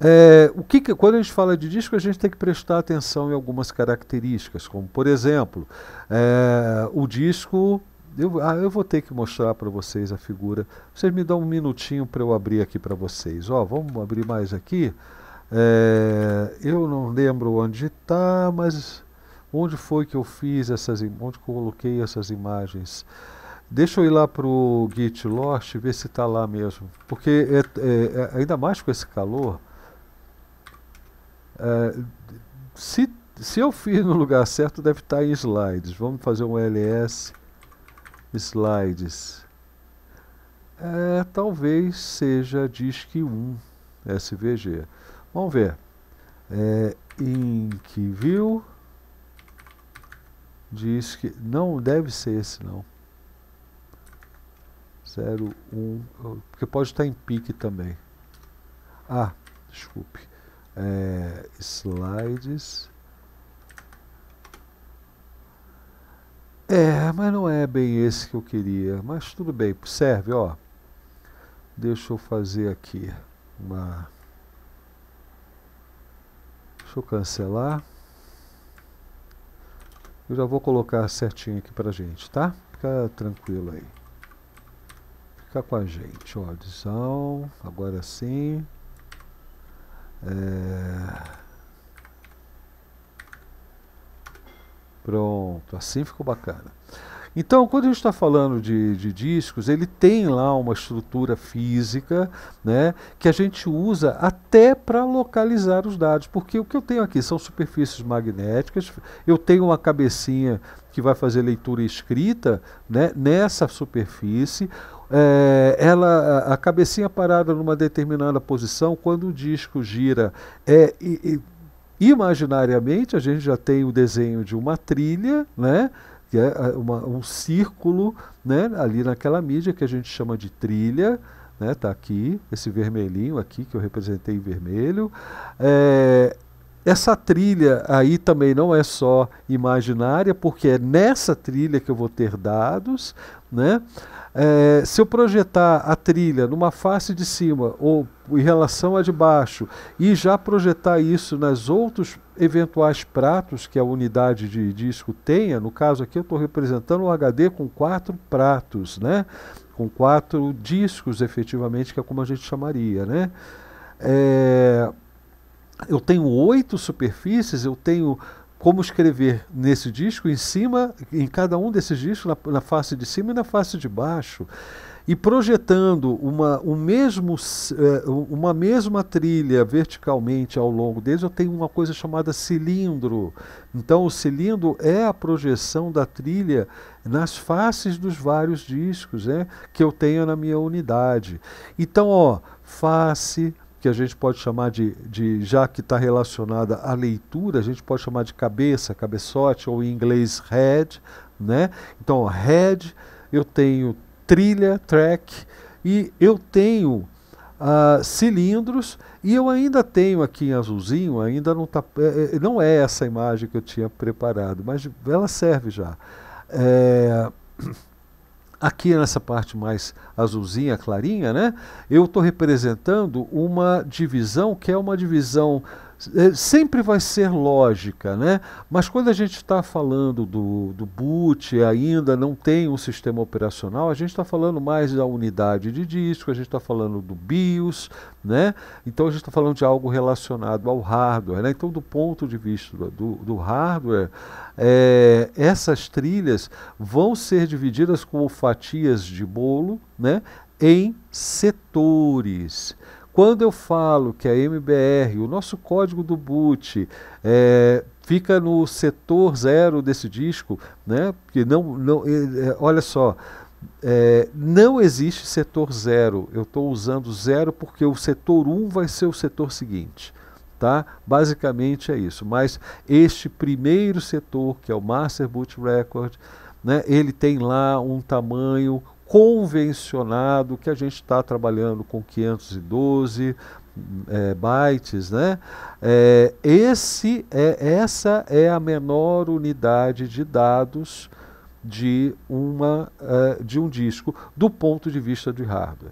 [SPEAKER 1] é, o que, que, quando a gente fala de disco, a gente tem que prestar atenção em algumas características, como por exemplo, é, o disco. Eu, ah, eu vou ter que mostrar para vocês a figura. Vocês me dão um minutinho para eu abrir aqui para vocês. Ó, vamos abrir mais aqui. É, eu não lembro onde está, mas onde foi que eu fiz essas, onde coloquei essas imagens? Deixa eu ir lá para o Git Lost ver se está lá mesmo, porque é, é, é, ainda mais com esse calor, ah, se, se eu fiz no lugar certo, deve estar tá em slides. Vamos fazer um ls slides. É, talvez seja disk 1 SVG. Vamos ver. É, view diz que não deve ser esse não 01 um, porque pode estar tá em pique também ah desculpe é, slides. É, mas não é bem esse que eu queria. Mas tudo bem, serve, ó. Deixa eu fazer aqui uma. Deixa eu cancelar. Eu já vou colocar certinho aqui pra gente, tá? Fica tranquilo aí. Fica com a gente, ó. Adição. agora sim. É, pronto, assim ficou bacana. Então, quando a gente está falando de, de, discos, ele tem lá uma estrutura física né, que a gente usa até para localizar os dados, porque o que eu tenho aqui são superfícies magnéticas, eu tenho uma cabecinha que vai fazer leitura escrita né, nessa superfície, é, ela a, cabecinha parada numa determinada posição, quando o disco gira, é, e, e, imaginariamente a gente já tem o desenho de uma trilha, né? que é uma, um círculo né, ali naquela mídia que a gente chama de trilha. Está né, tá aqui, esse vermelhinho aqui que eu representei em vermelho. É, essa trilha aí também não é só imaginária, porque é nessa trilha que eu vou ter dados. Né? É, se eu projetar a trilha numa face de cima ou em relação à de baixo e já projetar isso nas outros eventuais pratos que a unidade de disco tenha, no caso aqui eu estou representando um HD com quatro pratos, né? com quatro discos efetivamente, que é como a gente chamaria. Né? É, eu tenho oito superfícies, eu tenho como escrever nesse disco, em cima, em cada um desses discos, na, na face de cima e na face de baixo. E projetando uma, um mesmo, é, uma mesma trilha verticalmente ao longo deles, eu tenho uma coisa chamada cilindro. Então, o cilindro é a projeção da trilha nas faces dos vários discos né, que eu tenho na minha unidade. Então, ó, face, que a gente pode chamar de, de já que está relacionada à leitura, a gente pode chamar de cabeça, cabeçote, ou em inglês head, né? Então, head, eu tenho trilha, track, e eu tenho uh, cilindros, e eu ainda tenho aqui em azulzinho, ainda não está é, é, não é essa imagem que eu tinha preparado, mas ela serve já. É, aqui é nessa parte mais azulzinha, clarinha, né, eu estou representando uma divisão que é uma divisão é, sempre vai ser lógica, né? mas quando a gente está falando do, do boot, ainda não tem um sistema operacional, a gente está falando mais da unidade de disco, a gente está falando do BIOS, né? então a gente está falando de algo relacionado ao hardware. Né? Então, do ponto de vista do, do hardware, é, essas trilhas vão ser divididas como fatias de bolo né? em setores. Quando eu falo que a MBR, o nosso código do boot, é, fica no setor zero desse disco, né? Porque não, não, é, é olha só, é, não existe setor zero. Eu estou usando zero porque o setor 1 um vai ser o setor seguinte. Tá? Basicamente é isso. Mas este primeiro setor, que é o Master Boot Record, né, ele tem lá um tamanho, convencionado que a gente está trabalhando com 512 é, eh, bytes, né? É, esse é, essa é a menor unidade de dados de, uma, uh, de um disco do ponto de vista de hardware.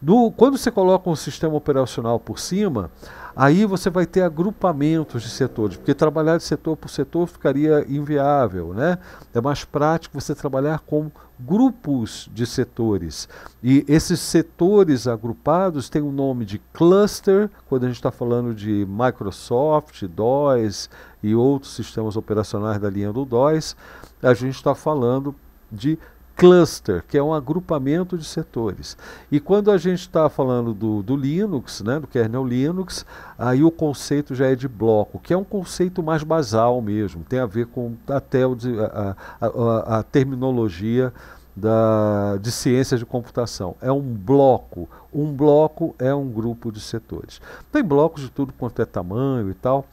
[SPEAKER 1] Do, quando você coloca um sistema operacional por cima, aí você vai ter agrupamentos de setores, porque trabalhar de setor por setor ficaria inviável, né? É mais prático você trabalhar com grupos de setores. E esses setores agrupados têm o um nome de cluster, quando a gente está falando de Microsoft, DOS e outros sistemas operacionais da linha do DOS, a gente está falando de cluster, que é um agrupamento de setores. E quando a gente está falando do, do, Linux, né, do kernel Linux, aí o conceito já é de bloco, que é um conceito mais basal mesmo, tem a ver com até o, a, a, a terminologia da, de ciências de computação. É um bloco. Um bloco é um grupo de setores. Tem blocos de tudo quanto é tamanho e tal.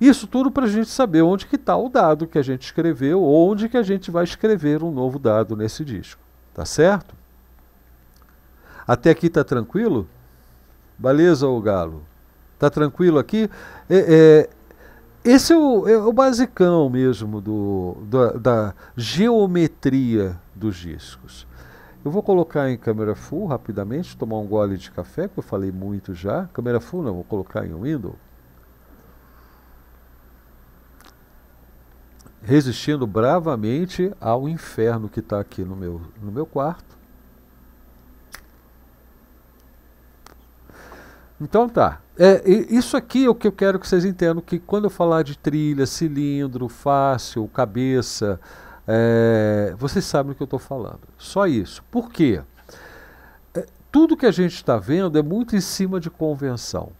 [SPEAKER 1] Isso tudo para a gente saber onde que está o dado que a gente escreveu, onde que a gente vai escrever um novo dado nesse disco. Tá certo? Até aqui tá tranquilo? Beleza, o galo? Tá tranquilo aqui? É, é, esse é o, é o, basicão mesmo do, da, da geometria dos discos. Eu vou colocar em câmera full rapidamente, tomar um gole de café, que eu falei muito já. Câmera full não, vou colocar em Windows. resistindo bravamente ao inferno que está aqui no meu, no meu quarto. Então tá. É, isso aqui é o que eu quero que vocês entendam, que quando eu falar de trilha, cilindro, fácil, cabeça, é, vocês sabem o que eu estou falando. Só isso. Por quê? É, tudo que a gente está vendo é muito em cima de convenção.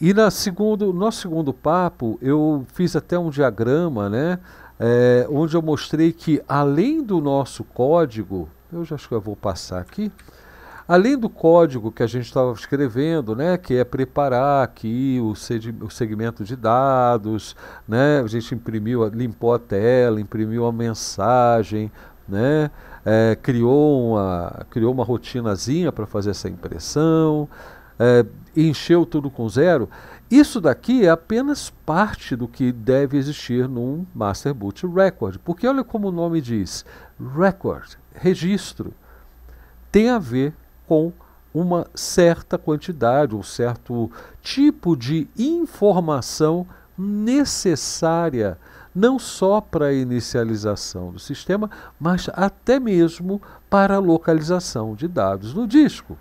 [SPEAKER 1] E na segundo, no segundo papo, eu fiz até um diagrama, né? é, onde eu mostrei que além do nosso código, eu já acho que eu vou passar aqui, além do código que a gente estava escrevendo, né, que é preparar aqui o, o segmento de dados, né, a gente imprimiu, limpou a tela, imprimiu a mensagem, né, é, criou, uma, criou uma rotinazinha para fazer essa impressão, é, encheu tudo com zero. Isso daqui é apenas parte do que deve existir num Master Boot Record, porque olha como o nome diz: record, registro, tem a ver com uma certa quantidade, um certo tipo de informação necessária não só para a inicialização do sistema, mas até mesmo para a localização de dados no disco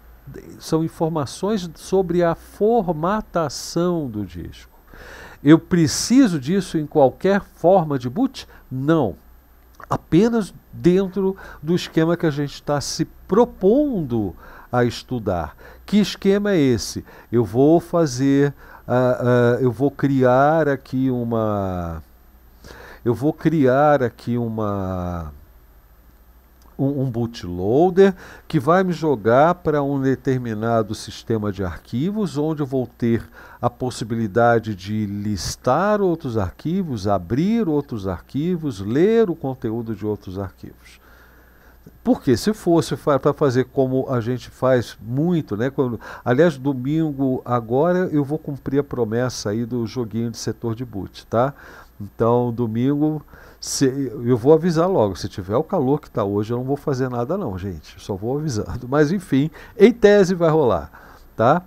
[SPEAKER 1] são informações sobre a formatação do disco. Eu preciso disso em qualquer forma de boot? Não. Apenas dentro do esquema que a gente está se propondo a estudar. Que esquema é esse? Eu vou fazer, uh, uh, eu vou criar aqui uma, eu vou criar aqui uma um, um bootloader que vai me jogar para um determinado sistema de arquivos, onde eu vou ter a possibilidade de listar outros arquivos, abrir outros arquivos, ler o conteúdo de outros arquivos. Porque se fosse para fazer como a gente faz muito, né? Quando, aliás, domingo agora eu vou cumprir a promessa aí do joguinho de setor de boot, tá? Então, domingo se, eu vou avisar logo, se tiver o calor que está hoje, eu não vou fazer nada não, gente. Só vou avisando. Mas enfim, em tese vai rolar, tá?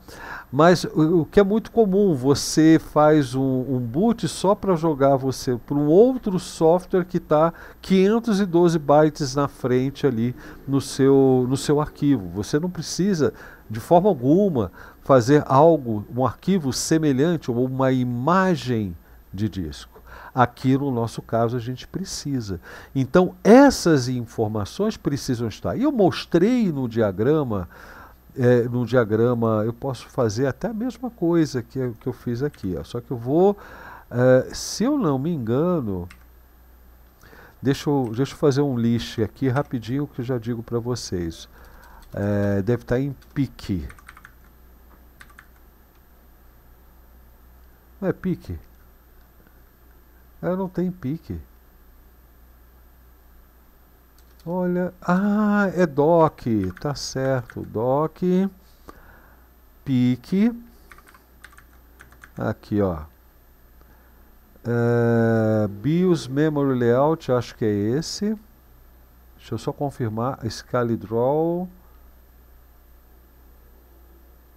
[SPEAKER 1] Mas o, o que é muito comum, você faz um, um boot só para jogar você para um outro software que está 512 bytes na frente ali no seu, no seu arquivo. Você não precisa, de forma alguma, fazer algo, um arquivo semelhante ou uma imagem de disco. Aqui, no nosso caso, a gente precisa. Então, essas informações precisam estar. E eu mostrei no diagrama, é, no diagrama, eu posso fazer até a mesma coisa que, eu, que eu fiz aqui. Ó. Só que eu vou, é, se eu não me engano, deixa eu, deixa eu fazer um list aqui rapidinho que eu já digo para vocês. É, deve estar tá em pique. Não é pique? Ela não tem pique. Olha, ah, é doc, tá certo, doc, pique, aqui ó, é, BIOS Memory Layout, acho que é esse, deixa eu só confirmar, ScaliDraw,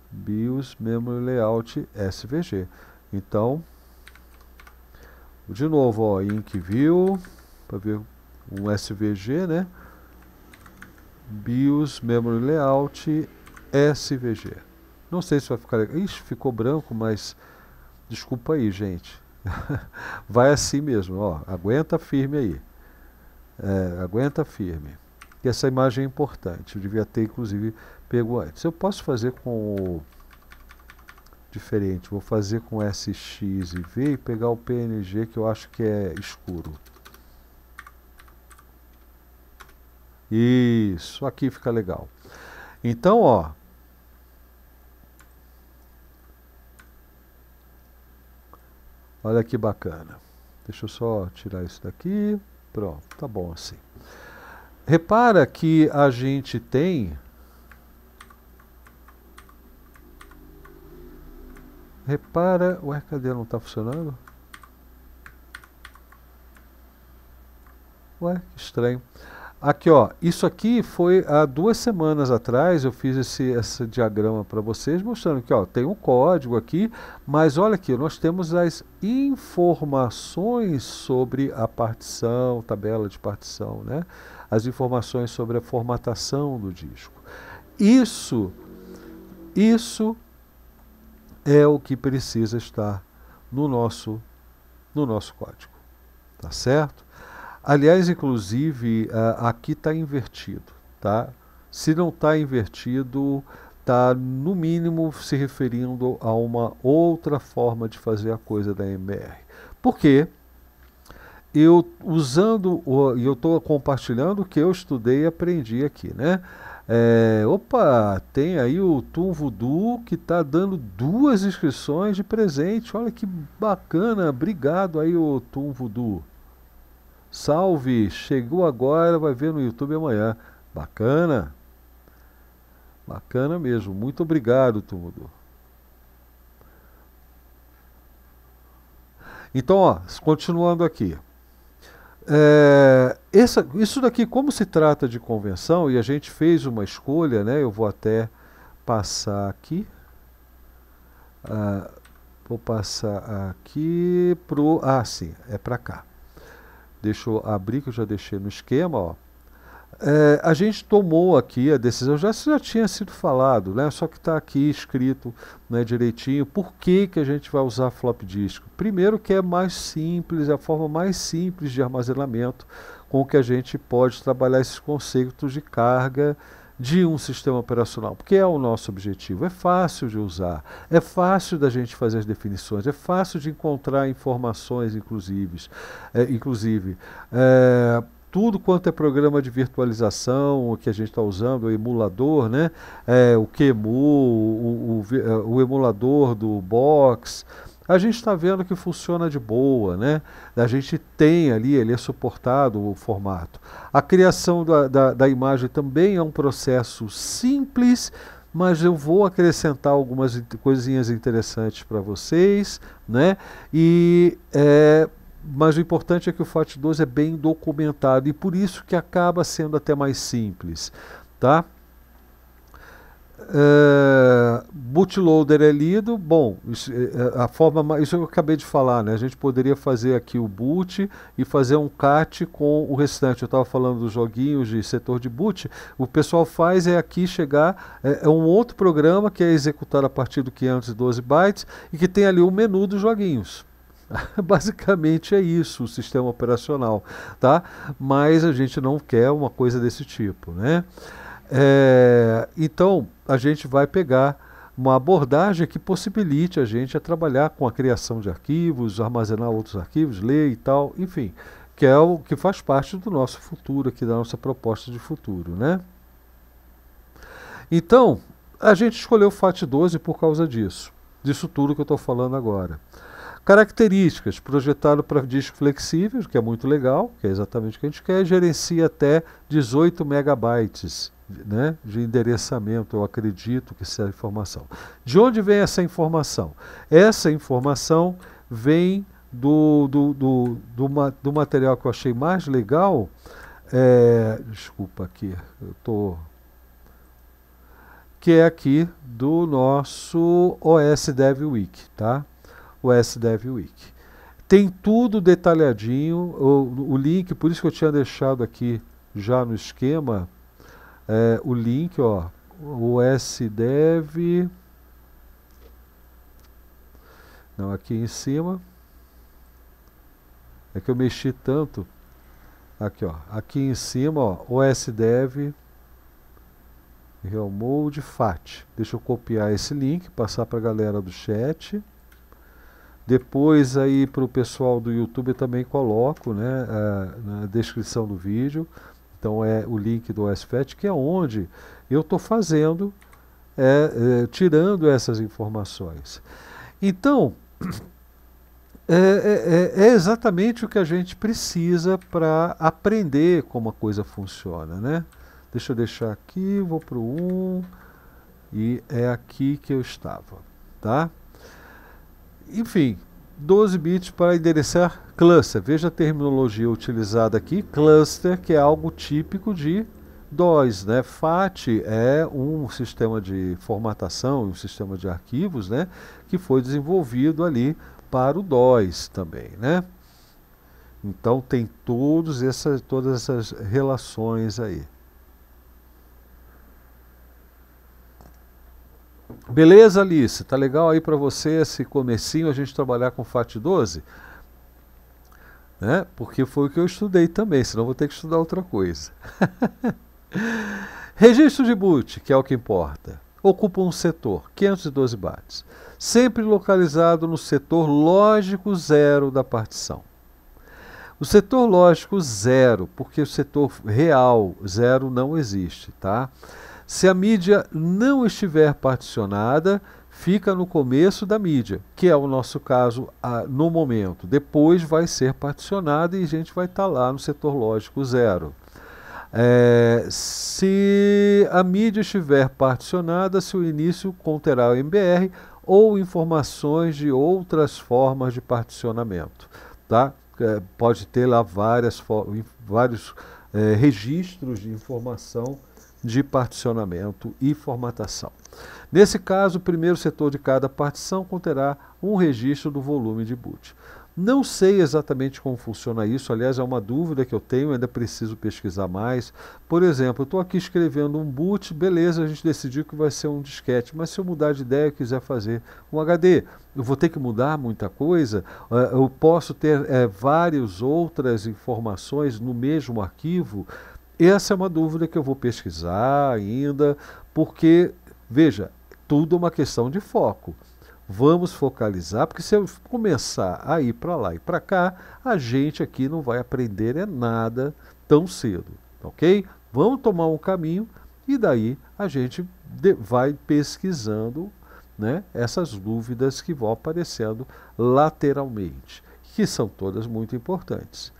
[SPEAKER 1] BIOS Memory Layout SVG, então de novo, ó, InkView, para ver um SVG, né? BIOS, Memory Layout, SVG. Não sei se vai ficar... Ixi, ficou branco, mas... Desculpa aí, gente. vai assim mesmo, ó. Aguenta firme aí. É, aguenta firme. E essa imagem é importante. Eu devia ter, inclusive, pego antes. Eu posso fazer com o diferente. Vou fazer com SX e V e pegar o PNG que eu acho que é escuro. Isso, aqui fica legal. Então, ó. Olha que bacana. Deixa eu só tirar isso daqui. Pronto, tá bom assim. Repara que a gente tem Repara... Ué, cadê? Não está funcionando? Ué, que estranho. Aqui, ó. Isso aqui foi há duas semanas atrás. Eu fiz esse, esse diagrama para vocês, mostrando que ó, tem um código aqui. Mas olha aqui, nós temos as informações sobre a partição, tabela de partição, né? As informações sobre a formatação do disco. Isso, isso é o que precisa estar no nosso, no nosso código. Tá certo? Aliás, inclusive, ah, aqui está invertido. Tá? Se não está invertido, está no mínimo se referindo a uma outra forma de fazer a coisa da MR. Por quê? Eu usando e eu estou compartilhando o que eu estudei e aprendi aqui, né? É, opa, tem aí o Tum Voodoo que está dando duas inscrições de presente. Olha que bacana, obrigado aí o Tum Voodoo. Salve, chegou agora, vai ver no YouTube amanhã. Bacana. Bacana mesmo. Muito obrigado, Tum Voodoo. Então, ó, continuando aqui. É, essa, isso daqui, como se trata de convenção, e a gente fez uma escolha, né? Eu vou até passar aqui. Ah, vou passar aqui pro. Ah, sim, é para cá. Deixa eu abrir que eu já deixei no esquema, ó. É, a gente tomou aqui a decisão, já, já tinha sido falado, né? só que está aqui escrito né, direitinho, por que, que a gente vai usar flop disco. Primeiro que é mais simples, é a forma mais simples de armazenamento com que a gente pode trabalhar esses conceitos de carga de um sistema operacional, porque é o nosso objetivo, é fácil de usar, é fácil da gente fazer as definições, é fácil de encontrar informações, inclusive. É, inclusive é, tudo quanto é programa de virtualização o que a gente está usando, o emulador, né? É, o QEMU, o, o, o é, emulador do Box, a gente está vendo que funciona de boa, né? A gente tem ali, ele é suportado o formato. A criação da, da, da imagem também é um processo simples, mas eu vou acrescentar algumas coisinhas interessantes para vocês, né? E é, mas o importante é que o FAT 12 é bem documentado e por isso que acaba sendo até mais simples, tá? Eh, bootloader é lido, bom, isso, eh, eh, a forma isso é eu acabei de falar, né? A gente poderia fazer aqui o boot e fazer um cat com o restante. Eu estava falando dos joguinhos de setor de boot. O pessoal faz é aqui chegar é, é um outro programa que é executado a partir do 512 bytes e que tem ali o menu dos joguinhos. Basicamente é isso o sistema operacional, tá? Mas a gente não quer uma coisa desse tipo, né? É, então a gente vai pegar uma abordagem que possibilite a gente a trabalhar com a criação de arquivos, armazenar outros arquivos, ler e tal, enfim, que é o que faz parte do nosso futuro aqui da nossa proposta de futuro, né? Então a gente escolheu o FAT12 por causa disso, disso tudo que eu estou falando agora. Características, projetado para disco flexível, que é muito legal, que é exatamente o que a gente quer, gerencia até 18 megabytes né, de endereçamento, eu acredito que seja informação. De onde vem essa informação? Essa informação vem do, do, do, do, do material que eu achei mais legal. É, desculpa aqui, eu estou. Que é aqui do nosso OS Dev Week, tá? o SDev Week. Tem tudo detalhadinho, o, o, link, por isso que eu tinha deixado aqui já no esquema, é, o link, ó, o SDev, não, aqui em cima, é que eu mexi tanto, aqui ó, aqui em cima, ó, SDev Real é Mode FAT. Deixa eu copiar esse link, passar para a galera do chat. Depois aí para o pessoal do YouTube também coloco né, uh, na descrição do vídeo. Então é o link do OSFET, que é onde eu estou fazendo, é, é, tirando essas informações. Então, é, é, é, é, exatamente o que a gente precisa para aprender como a coisa funciona, né? Deixa eu deixar aqui, vou para o 1 e é aqui que eu estava, tá? Enfim, 12 bits para endereçar cluster. Veja a terminologia utilizada aqui. Cluster, que é algo típico de DOS. Né? FAT é um sistema de formatação, um sistema de arquivos, né? que foi desenvolvido ali para o DOS também. Né? Então tem todos essas todas essas relações aí. Beleza, Alice? Tá legal aí para você esse comecinho a gente trabalhar com FAT 12? Né? Porque foi o que eu estudei também, senão vou ter que estudar outra coisa. Registro de boot, que é o que importa, ocupa um setor, 512 bytes, sempre localizado no setor lógico zero da partição. O setor lógico zero, porque o setor real zero não existe, tá? Se a mídia não estiver particionada, fica no começo da mídia, que é o nosso caso a, ah, no momento. Depois vai ser particionada e a gente vai estar tá lá no setor lógico zero. É, se a mídia estiver particionada, seu início conterá o MBR ou informações de outras formas de particionamento. Tá? É, pode ter lá várias vários é, registros de informação de particionamento e formatação. Nesse caso, o primeiro setor de cada partição conterá um registro do volume de boot. Não sei exatamente como funciona isso, aliás, é uma dúvida que eu tenho, ainda preciso pesquisar mais. Por exemplo, eu estou aqui escrevendo um boot, beleza, a gente decidiu que vai ser um disquete, mas se eu mudar de ideia e quiser fazer um HD, eu vou ter que mudar muita coisa? Ah, eu posso ter é, várias outras informações no mesmo arquivo? Essa é uma dúvida que eu vou pesquisar ainda, porque, veja, tudo é uma questão de foco. Vamos focalizar, porque se eu começar a ir para lá e para cá, a gente aqui não vai aprender é nada tão cedo, ok? Vamos tomar um caminho e daí a gente vai pesquisando né, essas dúvidas que vão aparecendo lateralmente, que são todas muito importantes.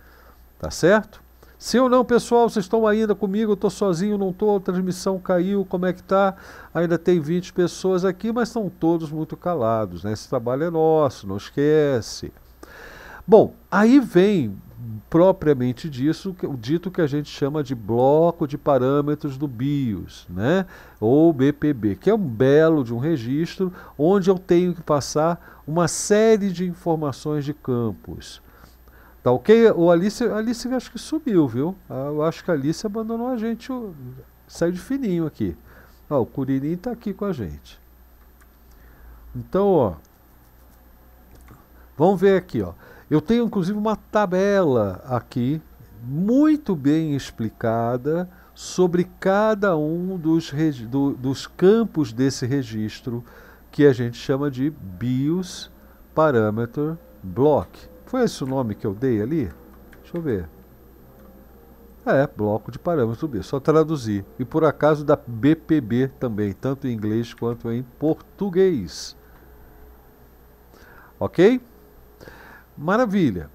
[SPEAKER 1] Tá certo? Sim ou não, pessoal? Vocês estão ainda comigo? Eu estou sozinho, não estou. A transmissão caiu. Como é que tá? Ainda tem 20 pessoas aqui, mas estão todos muito calados. Né? Esse trabalho é nosso, não esquece. Bom, aí vem propriamente disso, o dito que a gente chama de bloco de parâmetros do BIOS, né? ou BPB, que é um belo de um registro onde eu tenho que passar uma série de informações de campos. Tá ok? O Alice, a Alice acho que subiu, viu? Ah, eu acho que a Alice abandonou a gente, saiu de fininho aqui. Ó, ah, o Curirim tá aqui com a gente. Então, ó. Vamos ver aqui, ó. Eu tenho inclusive uma tabela aqui, muito bem explicada, sobre cada um dos, do, dos campos desse registro, que a gente chama de BIOS Parameter Block. Foi esse o nome que eu dei ali? Deixa eu ver. É, bloco de parâmetros do B. Só traduzir. E por acaso da BPB também, tanto em inglês quanto em português. Ok? Maravilha.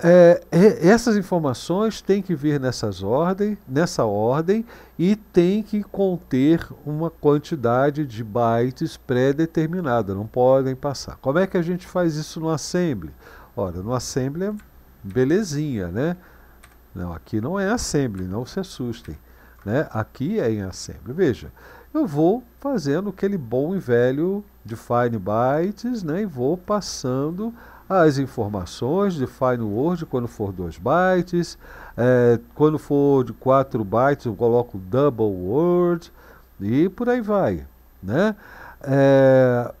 [SPEAKER 1] É, é, essas informações têm que vir nessas ordem, nessa ordem e tem que conter uma quantidade de bytes pré-determinada, não podem passar. Como é que a gente faz isso no assembly? Ora, no Assembly, é belezinha, né? Não, aqui não é Assembly, não se assustem. Né? Aqui é em Assembly. Veja, eu vou fazendo aquele bom e velho define bytes né? e vou passando as informações, define word quando for 2 bytes, é, quando for de 4 bytes eu coloco double word e por aí vai. Né? É,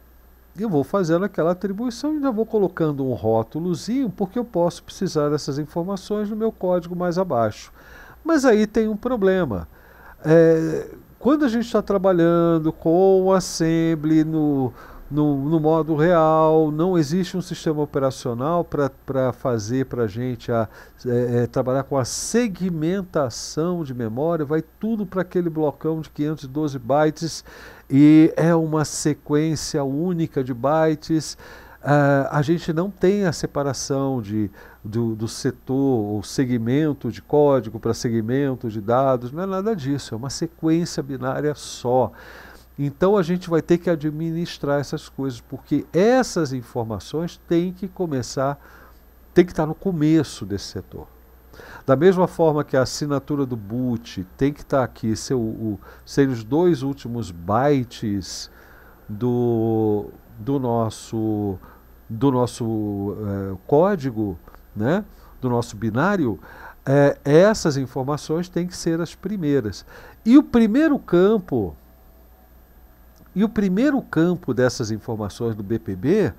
[SPEAKER 1] eu vou fazendo aquela atribuição e ainda vou colocando um rótulozinho, porque eu posso precisar dessas informações no meu código mais abaixo. Mas aí tem um problema. É, quando a gente está trabalhando com o Assembly no, no, no, modo real, não existe um sistema operacional para fazer para a gente a, é, é, trabalhar com a segmentação de memória, vai tudo para aquele blocão de 512 bytes e é uma sequência única de bytes. Uh, a gente não tem a separação de, do, do setor ou segmento de código para segmento de dados, não é nada disso, é uma sequência binária só. Então a gente vai ter que administrar essas coisas, porque essas informações têm que começar, tem que estar no começo desse setor. Da mesma forma que a assinatura do boot tem que estar tá aqui, ser, o, o, ser os dois últimos bytes do, do nosso, do nosso é, código, né? do nosso binário, é, essas informações têm que ser as primeiras. E o primeiro campo, e o primeiro campo dessas informações do BPB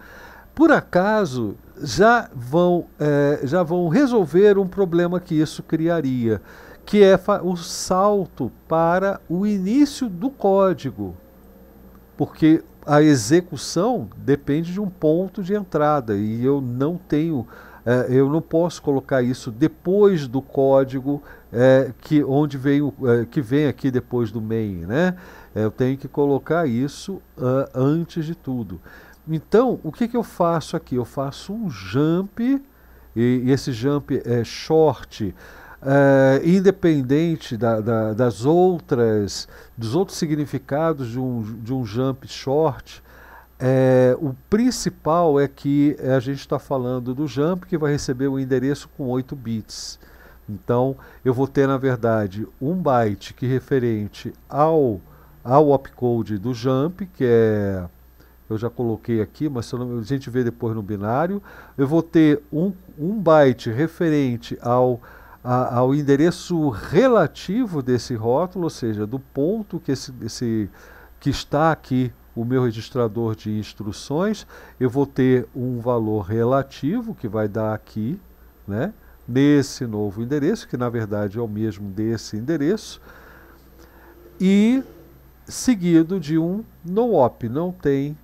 [SPEAKER 1] por acaso, já vão, é, já vão resolver um problema que isso criaria, que é o salto para o início do código. Porque a execução depende de um ponto de entrada e eu não tenho é, eu não posso colocar isso depois do código é, que onde veio é, que vem aqui depois do main, né? Eu tenho que colocar isso uh, antes de tudo. Então, o que, que eu faço aqui? Eu faço um jump, e, e esse jump é short, é, independente da, da, das outras, dos outros significados de um, de um jump short, é, o principal é que a gente está falando do jump que vai receber o um endereço com 8 bits. Então, eu vou ter, na verdade, um byte que é referente ao, ao opcode do jump, que é eu já coloquei aqui, mas não, a gente vê depois no binário, eu vou ter um, um byte referente ao, a, ao endereço relativo desse rótulo, ou seja, do ponto que, esse, esse, que está aqui o meu registrador de instruções, eu vou ter um valor relativo que vai dar aqui, né, nesse novo endereço, que na verdade é o mesmo desse endereço, e seguido de um no-op, não tem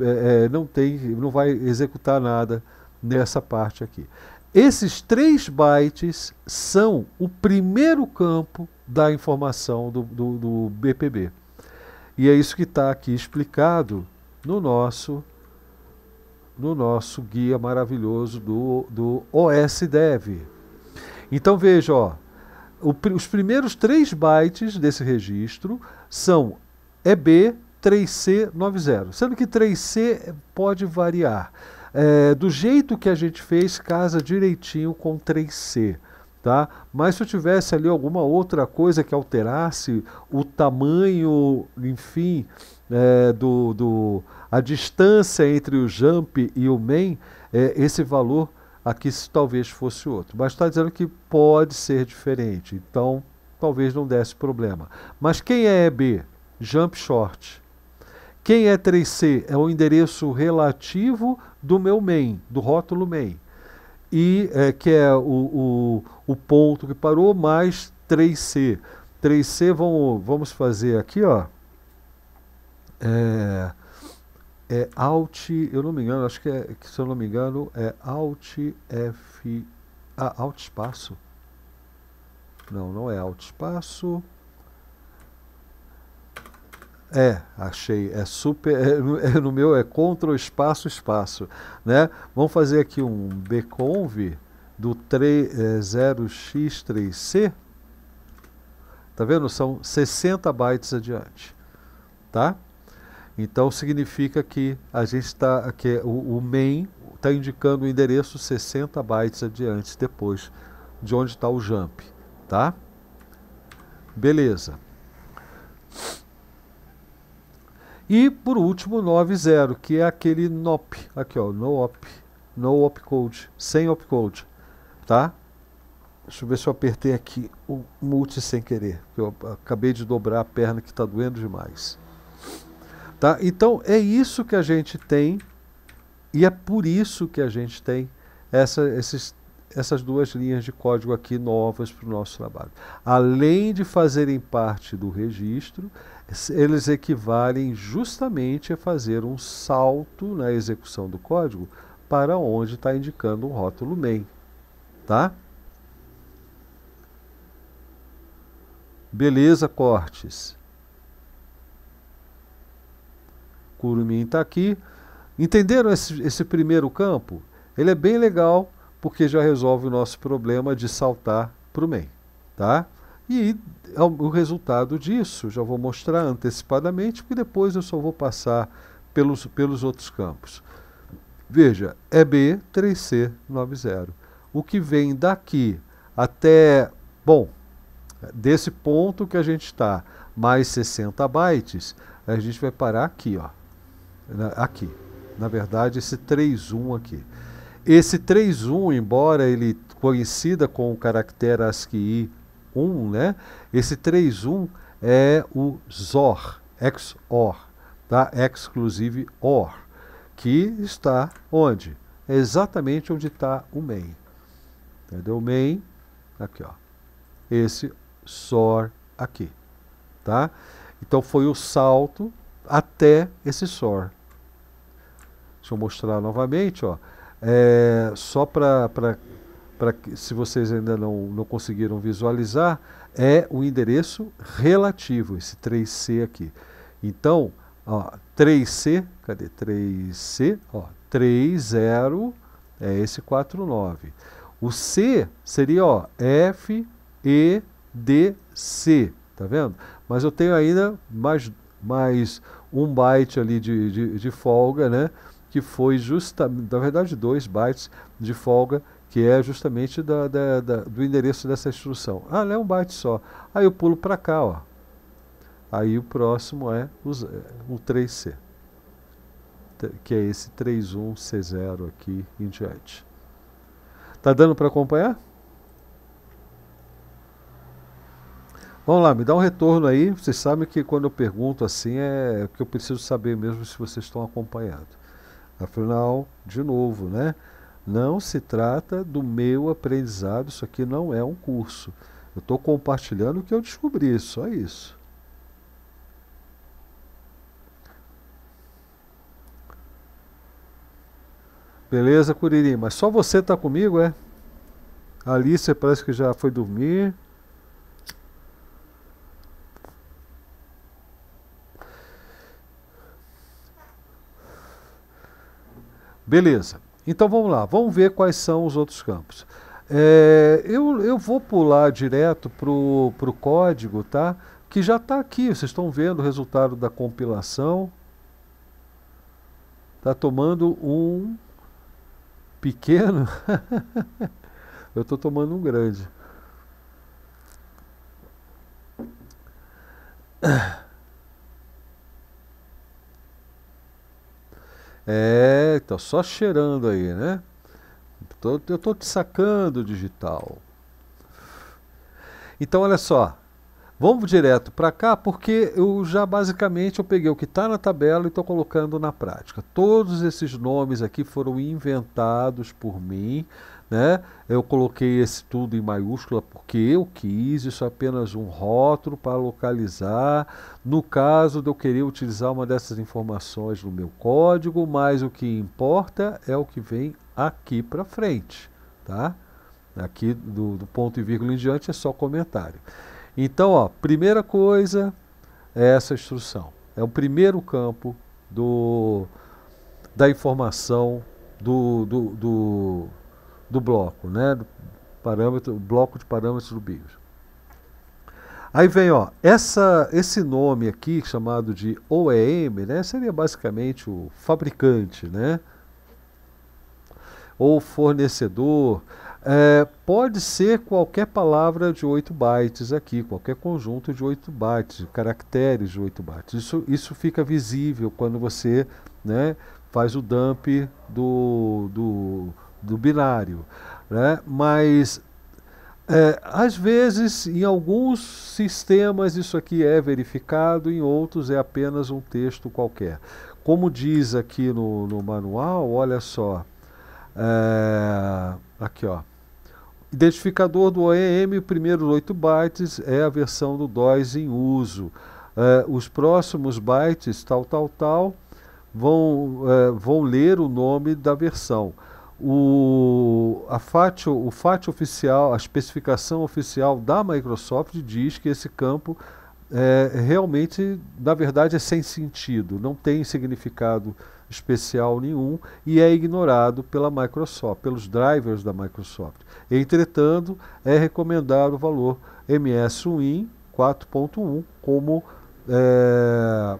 [SPEAKER 1] é, é, não tem, não vai executar nada nessa parte aqui. Esses três bytes são o primeiro campo da informação do, do, do BPB. E é isso que está aqui explicado no nosso no nosso guia maravilhoso do, do OSDev. Então veja, ó, o, os primeiros três bytes desse registro são EB, 3C90, sendo que 3C pode variar. É, do jeito que a gente fez, casa direitinho com 3C. Tá? Mas se eu tivesse ali alguma outra coisa que alterasse o tamanho, enfim, é, do, do, a distância entre o jump e o main, é, esse valor aqui talvez fosse outro. Mas está dizendo que pode ser diferente, então talvez não desse problema. Mas quem é EB? Jump short. Quem é 3C? É o endereço relativo do meu main, do rótulo main. E é, que é o, o, o ponto que parou mais 3C. 3C vamos, vamos fazer aqui, ó. É, é Alt, eu não me engano, acho que é, se eu não me engano, é Alt F. Ah, Alt espaço. Não, não é Alt espaço. É, achei. É super. É, é, no meu é Ctrl espaço espaço, né? Vamos fazer aqui um bconv do 3, 0x3c. É, tá vendo? São 60 bytes adiante, tá? Então significa que a gente está que o, o main está indicando o endereço 60 bytes adiante depois de onde está o jump, tá? Beleza. E por último, 90, que é aquele NOP, aqui ó, no op, no op code, sem op code, tá? Deixa eu ver se eu apertei aqui o multi sem querer, que eu acabei de dobrar a perna que está doendo demais. Tá? Então é isso que a gente tem e é por isso que a gente tem essa, esses, essas duas linhas de código aqui novas para o nosso trabalho. Além de fazerem parte do registro, eles equivalem justamente a fazer um salto na execução do código para onde está indicando um rótulo main, tá? Beleza, cortes. Curumin está aqui. Entenderam esse, esse primeiro campo? Ele é bem legal porque já resolve o nosso problema de saltar para o main, tá? E é o resultado disso, já vou mostrar antecipadamente, porque depois eu só vou passar pelos, pelos outros campos. Veja, é EB3C90. O que vem daqui até, bom, desse ponto que a gente está, mais 60 bytes, a gente vai parar aqui, ó. Aqui. Na verdade, esse 3.1 aqui. Esse 3.1, embora ele coincida com o caractere ASCII um né? Esse um é o XOR, XOR, tá? Exclusive OR, que está onde? É exatamente onde está o main. Entendeu? O main, aqui, ó. Esse SOR aqui, tá? Então foi o salto até esse SOR. Deixa eu mostrar novamente, ó. É, só para para que, se vocês ainda não, não conseguiram visualizar, é o endereço relativo, esse 3C aqui. Então, ó, 3C, cadê? 3C, ó, 30 é esse 49. O C seria ó, F, E, D, C, tá vendo? Mas eu tenho ainda mais, mais um byte ali de, de, de folga, né? Que foi justamente, na verdade, dois bytes de folga que é justamente da, da, da, do endereço dessa instrução. Ah, é um byte só. Aí eu pulo para cá, ó. Aí o próximo é o, 3C, que é esse 31C0 aqui em diante. Tá dando para acompanhar? Vamos lá, me dá um retorno aí. Vocês sabem que quando eu pergunto assim é que eu preciso saber mesmo se vocês estão acompanhando. Afinal, de novo, né? Não se trata do meu aprendizado, isso aqui não é um curso. Eu estou compartilhando o que eu descobri, só isso. Beleza, Curirim, Mas só você está comigo, é? A Alice parece que já foi dormir. Beleza. Então vamos lá, vamos ver quais são os outros campos. É, eu, eu vou pular direto para o código, tá? Que já está aqui, vocês estão vendo o resultado da compilação. Está tomando um pequeno. eu estou tomando um grande. É, tá só cheirando aí, né? Tô, eu tô te sacando digital. Então, olha só. Vamos direto para cá, porque eu já basicamente eu peguei o que está na tabela e estou colocando na prática. Todos esses nomes aqui foram inventados por mim né? Eu coloquei esse tudo em maiúscula porque eu quis, isso é apenas um rótulo para localizar. No caso de eu querer utilizar uma dessas informações no meu código, mas o que importa é o que vem aqui para frente, tá? Aqui do, do, ponto e vírgula em diante é só comentário. Então, ó, primeira coisa é essa instrução. É o primeiro campo do, da informação do, do, do do bloco, né? Do parâmetro, bloco de parâmetros do BIOS. Aí vem, ó, essa, esse nome aqui chamado de OEM, né? Seria basicamente o fabricante, né? Ou fornecedor. É, pode ser qualquer palavra de 8 bytes aqui, qualquer conjunto de 8 bytes, caracteres de 8 bytes. Isso, isso fica visível quando você né, faz o dump do, do, do binário. Né? Mas é, às vezes, em alguns sistemas, isso aqui é verificado, em outros é apenas um texto qualquer. Como diz aqui no, no manual, olha só. É, aqui, ó. Identificador do OEM, primeiros 8 bytes é a versão do DOS em uso. É, os próximos bytes, tal, tal, tal, vão, é, vão ler o nome da versão. O, a FAT, o FAT oficial, a especificação oficial da Microsoft diz que esse campo é, realmente, na verdade, é sem sentido, não tem significado especial nenhum e é ignorado pela Microsoft, pelos drivers da Microsoft. Entretanto, é recomendado o valor MS-WIN 4.1 como, é,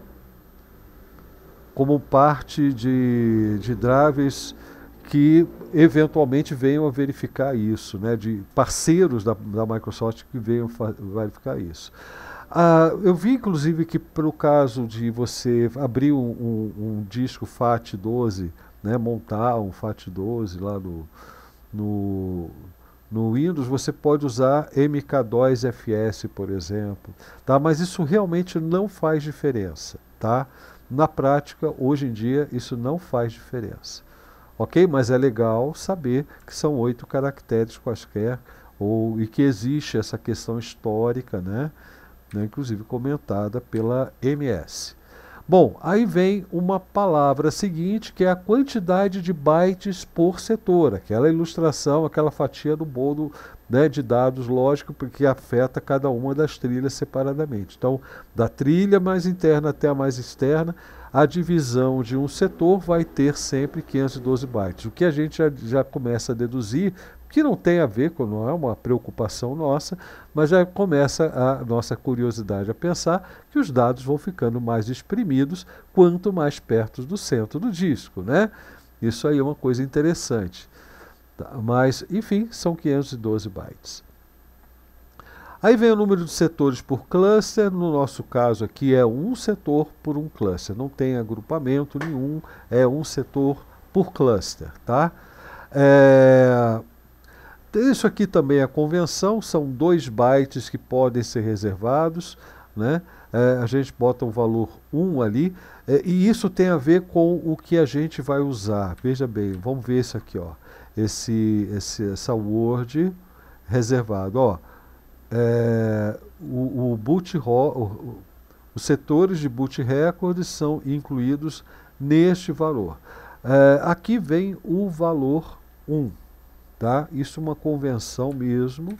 [SPEAKER 1] como parte de, de drivers que eventualmente venham a verificar isso, né, de parceiros da, da Microsoft que venham verificar isso. Ah, eu vi, inclusive, que para o caso de você abrir um, um, um, disco FAT12, né, montar um FAT12 lá no, no, no Windows, você pode usar MK2FS, por exemplo. Tá? Mas isso realmente não faz diferença. Tá? Na prática, hoje em dia, isso não faz diferença. Ok? Mas é legal saber que são oito caracteres quaisquer ou, e que existe essa questão histórica, né? né? inclusive comentada pela MS. Bom, aí vem uma palavra seguinte, que é a quantidade de bytes por setor, aquela ilustração, aquela fatia do bolo né, de dados, lógico, porque afeta cada uma das trilhas separadamente. Então, da trilha mais interna até a mais externa, a divisão de um setor vai ter sempre 512 bytes. O que a gente já, já começa a deduzir, que não tem a ver com, não é uma preocupação nossa, mas já começa a nossa curiosidade a pensar que os dados vão ficando mais exprimidos quanto mais perto do centro do disco, né? Isso aí é uma coisa interessante. Tá? Mas, enfim, são 512 bytes. Aí vem o número de setores por cluster, no nosso caso aqui é um setor por um cluster, não tem agrupamento nenhum, é um setor por cluster, tá? É... Isso aqui também é convenção, são dois bytes que podem ser reservados, né? É, a gente bota um valor 1 ali, é, e isso tem a ver com o que a gente vai usar. Veja bem, vamos ver isso aqui, ó. Esse, esse, essa Word reservado, ó é, o, o, boot, o, os setores de boot record são incluídos neste valor. É, aqui vem o valor 1. Tá? Isso é uma convenção mesmo.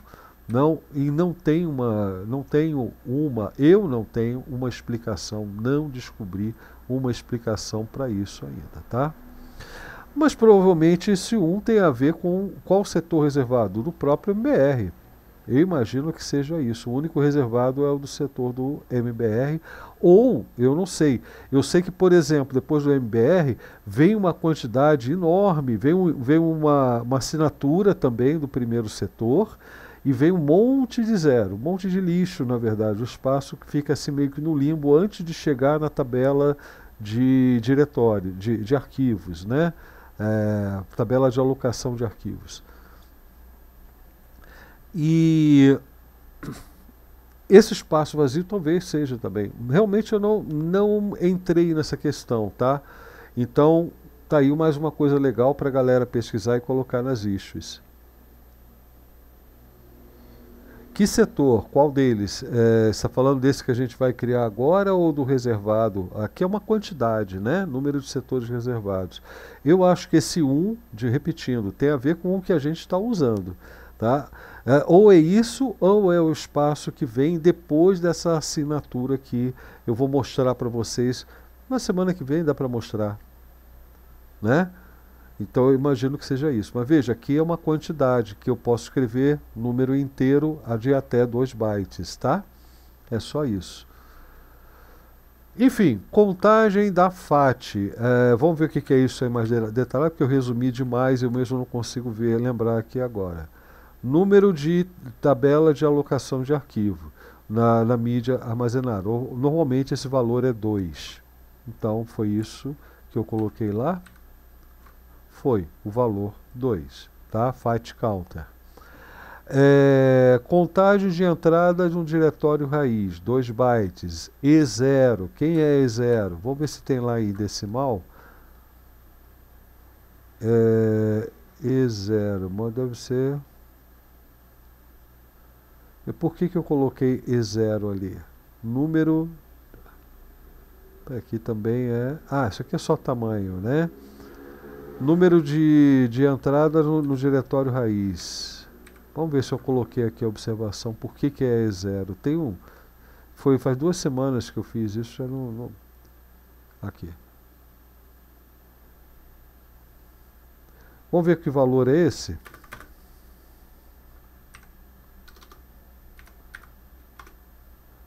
[SPEAKER 1] Não, e não tem uma, não tenho uma, eu não tenho uma explicação, não descobri uma explicação para isso ainda, tá? Mas provavelmente esse 1 um tem a ver com qual setor reservado do próprio MBR, eu imagino que seja isso. O único reservado é o do setor do MBR. Ou, eu não sei. Eu sei que, por exemplo, depois do MBR, vem uma quantidade enorme, vem, um, vem uma, uma assinatura também do primeiro setor e vem um monte de zero, um monte de lixo, na verdade. O espaço que fica assim meio que no limbo antes de chegar na tabela de diretório, de, de arquivos, né? É, tabela de alocação de arquivos. E esse espaço vazio talvez seja também. Realmente eu não, não entrei nessa questão, tá? Então, tá aí mais uma coisa legal para a galera pesquisar e colocar nas issues. Que setor? Qual deles? É, está falando desse que a gente vai criar agora ou do reservado? Aqui é uma quantidade, né? Número de setores reservados. Eu acho que esse um, de repetindo, tem a ver com o que a gente está usando, tá? É, ou é isso, ou é o espaço que vem depois dessa assinatura que eu vou mostrar para vocês. Na semana que vem dá para mostrar. Né? Então eu imagino que seja isso. Mas veja, aqui é uma quantidade que eu posso escrever número inteiro a de até 2 bytes, tá? É só isso. Enfim, contagem da FAT. É, vamos ver o que é isso aí mais detalhado, porque eu resumi demais, e eu mesmo não consigo ver, lembrar aqui agora número de tabela de alocação de arquivo na, na mídia armazenada. Normalmente esse valor é 2. Então foi isso que eu coloquei lá. Foi o valor 2, tá? Fight counter. É, contagem de entrada de um diretório raiz, 2 bytes, E0. Quem é E0? Vamos ver se tem lá em decimal. É, E0, mas deve ser e por que, que eu coloquei E0 ali? Número. Aqui também é. Ah, isso aqui é só tamanho, né? Número de, de entrada no, no diretório raiz. Vamos ver se eu coloquei aqui a observação. Por que, que é E0? Tem um. Foi faz duas semanas que eu fiz isso, já não. não aqui. Vamos ver que valor é esse?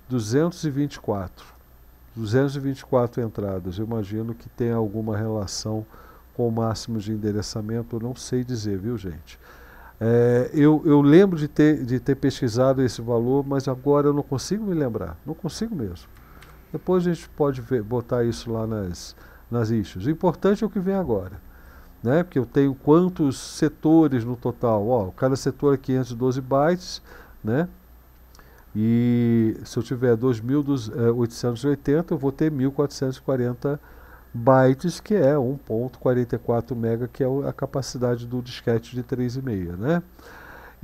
[SPEAKER 1] 224. 224 entradas. Eu imagino que tem alguma relação com o máximo de endereçamento, eu não sei dizer, viu, gente? É, eu, eu, lembro de ter, de ter pesquisado esse valor, mas agora eu não consigo me lembrar, não consigo mesmo. Depois a gente pode ver, botar isso lá nas, nas issues. O importante é o que vem agora, né? porque eu tenho quantos setores no total. Ó, cada setor é 512 bytes, né? E se eu tiver 2.880, eh, eu vou ter 1.440 bytes, que é 1.44 mega, que é a capacidade do disquete de 3,5, né?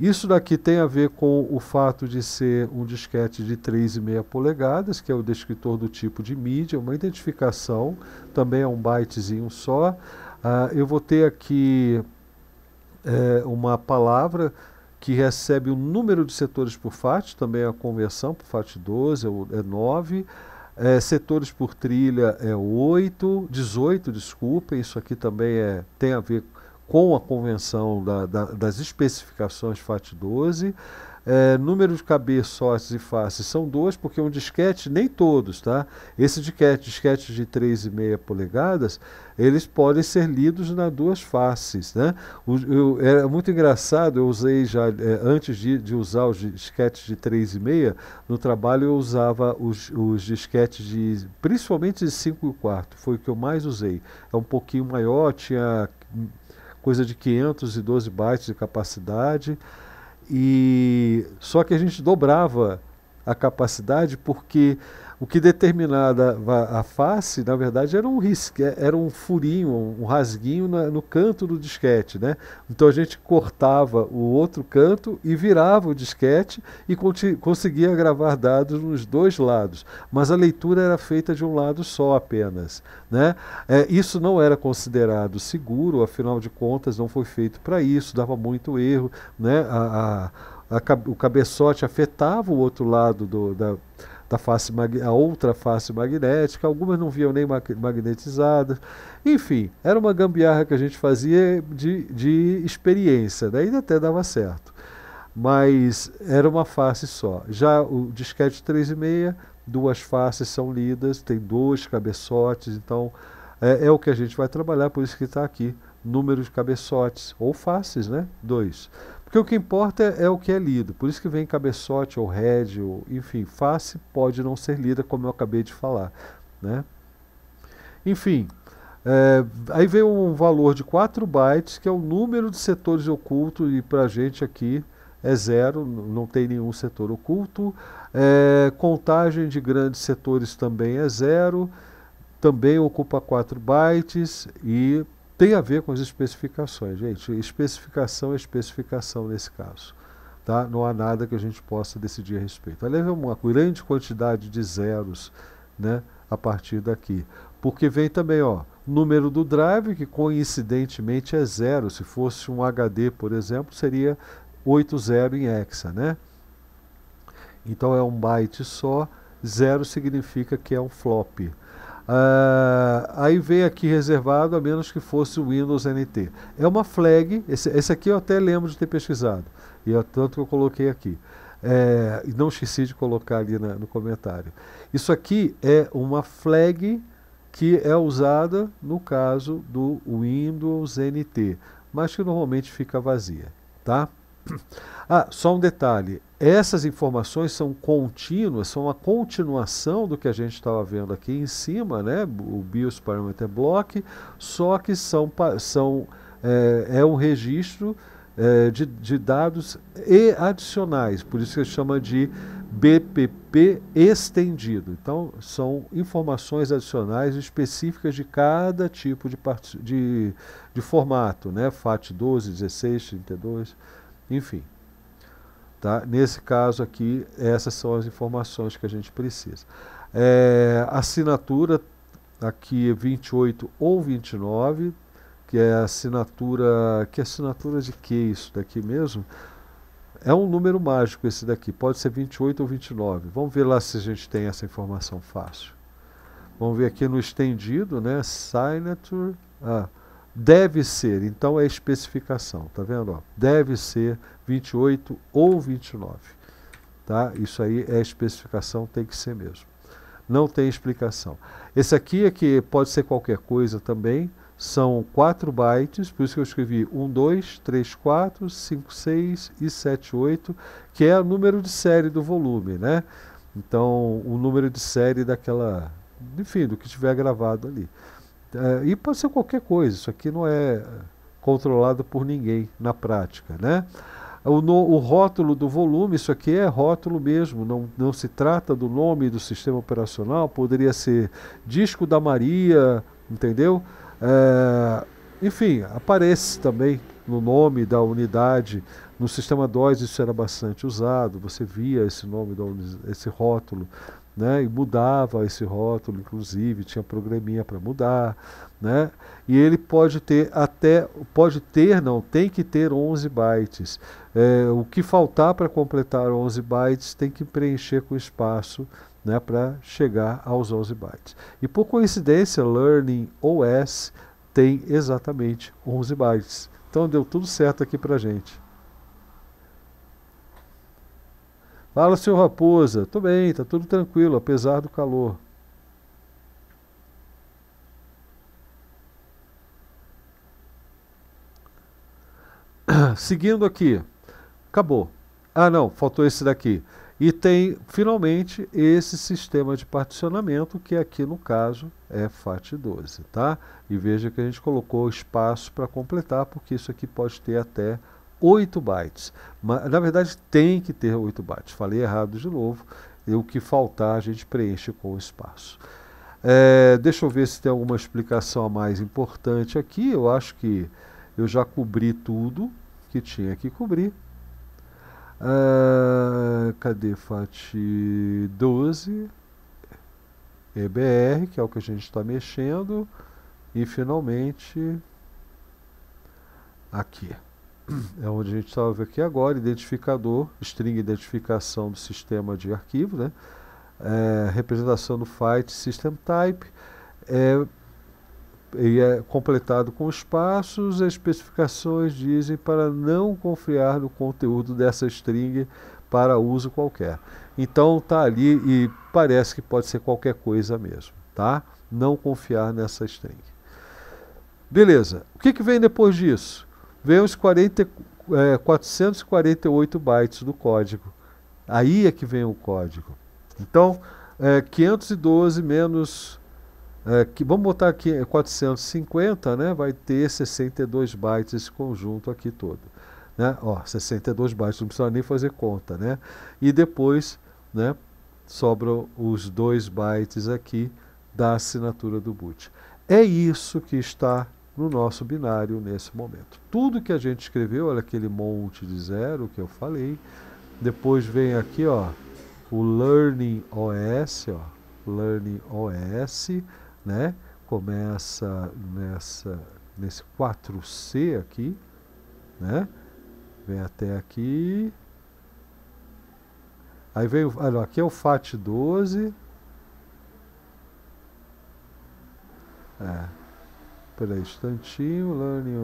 [SPEAKER 1] Isso daqui tem a ver com o fato de ser um disquete de 3,5 polegadas, que é o descritor do tipo de mídia, uma identificação, também é um bytezinho só. Ah, eu vou ter aqui é, uma palavra que recebe o número de setores por FAT, também é a conversão, por FAT 12 é 9, é, é, setores por trilha é 8, 18, desculpa, isso aqui também é, tem a ver com a convenção da, da, das especificações FAT 12. É, número de cabeçotes e faces são dois, porque é um disquete, nem todos, tá? Esse disquete, disquete de 3,5 polegadas, eles podem ser lidos nas duas faces, né? é muito engraçado, eu usei já, é, antes de, de, usar os disquetes de 3,5, no trabalho eu usava os, os disquetes de, principalmente de 5 e 4, foi o que eu mais usei. É um pouquinho maior, tinha coisa de 512 bytes de capacidade, e só que a gente dobrava a capacidade porque o que determinada a face, na verdade, era um risco, é, era um furinho, um rasguinho na, no canto do disquete, né? Então a gente cortava o outro canto e virava o disquete e conseguia gravar dados nos dois lados. Mas a leitura era feita de um lado só apenas, né? É, isso não era considerado seguro, afinal de contas não foi feito para isso, dava muito erro, né? A, a, a, o cabeçote afetava o outro lado do, da da face a outra face magnética, algumas não vinham nem magnetizadas. Enfim, era uma gambiarra que a gente fazia de, de experiência, né? ainda até dava certo. Mas era uma face só. Já o disquete 3,5, duas faces são lidas, tem dois cabeçotes, então é, é o que a gente vai trabalhar, por isso que está aqui número de cabeçotes, ou faces, né? Dois. Porque o que importa é o que é lido. Por isso que vem cabeçote ou head, ou, enfim, face pode não ser lida, como eu acabei de falar. Né? Enfim, é, aí vem um valor de 4 bytes, que é o número de setores ocultos, e para a gente aqui é zero, não tem nenhum setor oculto. É, contagem de grandes setores também é zero, também ocupa 4 bytes e tem a ver com as especificações. Gente, especificação é especificação nesse caso. Tá? Não há nada que a gente possa decidir a respeito. Aliás, é uma grande quantidade de zeros né, a partir daqui. Porque vem também, ó, número do drive, que coincidentemente é zero. Se fosse um HD, por exemplo, seria 80 em hexa, né? Então é um byte só, zero significa que é um flop. Uh, aí veio aqui reservado, a menos que fosse o Windows NT. É uma flag, esse, esse aqui eu até lembro de ter pesquisado, e é tanto que eu coloquei aqui. É, não esqueci de colocar ali na, no comentário. Isso aqui é uma flag que é usada no caso do Windows NT, mas que normalmente fica vazia, tá? Ah, só um detalhe, essas informações são contínuas, são uma continuação do que a gente estava vendo aqui em cima, né? o BIOS Parameter Block, só que são, são, é, é um registro é, de, de dados e adicionais, por isso que se chama de BPP estendido. Então, são informações adicionais específicas de cada tipo de, de, de formato, né? FAT 12, 16, 32, enfim. Tá? Nesse caso aqui, essas são as informações que a gente precisa. É, assinatura aqui 28 é ou 29, que é assinatura. Que é assinatura de que isso daqui mesmo? É um número mágico esse daqui, pode ser 28 ou 29. Vamos ver lá se a gente tem essa informação fácil. Vamos ver aqui no estendido, né? Signature. Ah, deve ser, então é especificação, tá vendo? Ó? Deve ser 28 ou 29. Tá? Isso aí é especificação, tem que ser mesmo. Não tem explicação. Esse aqui é que pode ser qualquer coisa também, são 4 bytes, por isso que eu escrevi 1, 2, 3, 4, 5, 6 e 7, 8, que é o número de série do volume, né? Então, o número de série daquela, enfim, do que tiver gravado ali. É, e pode ser qualquer coisa, isso aqui não é controlado por ninguém na prática, né? O, no, o, rótulo do volume, isso aqui é rótulo mesmo, não, não se trata do nome do sistema operacional, poderia ser disco da Maria, entendeu? É, enfim, aparece também no nome da unidade, no sistema DOS isso era bastante usado, você via esse nome, da, esse rótulo né, e mudava esse rótulo, inclusive tinha programinha para mudar, né? E ele pode ter até, pode ter, não, tem que ter 11 bytes. É, o que faltar para completar 11 bytes tem que preencher com espaço, né, para chegar aos 11 bytes. E por coincidência, Learning OS tem exatamente 11 bytes. Então deu tudo certo aqui para gente. Fala, seu Raposa. Tô bem, tá tudo tranquilo, apesar do calor. Seguindo aqui. Acabou. Ah, não, faltou esse daqui. E tem, finalmente, esse sistema de particionamento, que aqui, no caso, é FAT12, tá? E veja que a gente colocou espaço para completar, porque isso aqui pode ter até 8 bytes. Mas, na verdade, tem que ter 8 bytes. Falei errado de novo. E o que faltar a gente preenche com o espaço. É, deixa eu ver se tem alguma explicação a mais importante aqui. Eu acho que eu já cobri tudo que tinha que cobrir. Ah, cadê FAT 12? EBR, que é o que a gente está mexendo. E finalmente aqui é onde a gente está aqui agora, identificador, string identificação do sistema de arquivo, né? É, representação do file system type, é, e é completado com espaços, as especificações dizem para não confiar no conteúdo dessa string para uso qualquer. Então tá ali e parece que pode ser qualquer coisa mesmo, tá? Não confiar nessa string. Beleza. O que, que vem depois disso? vem os 40, é, 448 bytes do código. Aí é que vem o código. Então, é, 512 menos. É, que, vamos botar aqui 450, é, né? Vai ter 62 bytes esse conjunto aqui todo. Né? Ó, 62 bytes, não precisa nem fazer conta, né? E depois, né? Sobram os 2 bytes aqui da assinatura do boot. É isso que está no nosso binário nesse momento. Tudo que a gente escreveu, olha aquele monte de zero que eu falei. Depois vem aqui, ó, o Learning OS, ó, Learning OS, né? Começa nessa nesse 4C aqui, né? Vem até aqui. Aí vem, olha, aqui é o FAT 12. É, Peraí, instantinho, Learning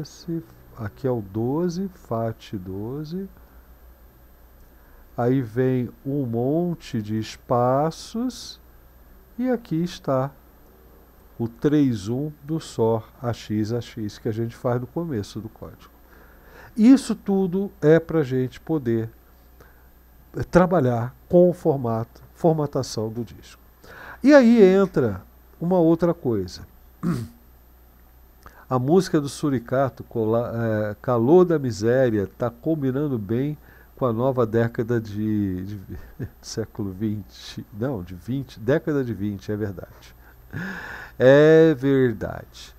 [SPEAKER 1] OS, aqui é o 12, FAT 12. Aí vem um monte de espaços e aqui está o 3.1 do SOR AXAX que a gente faz no começo do código. Isso tudo é para a gente poder trabalhar com o formato, formatação do disco. E aí entra uma outra coisa. A música do Suricato, é, Calor da Miséria, está combinando bem com a nova década de, de, século XX. Não, de 20, década de 20, é verdade. É verdade.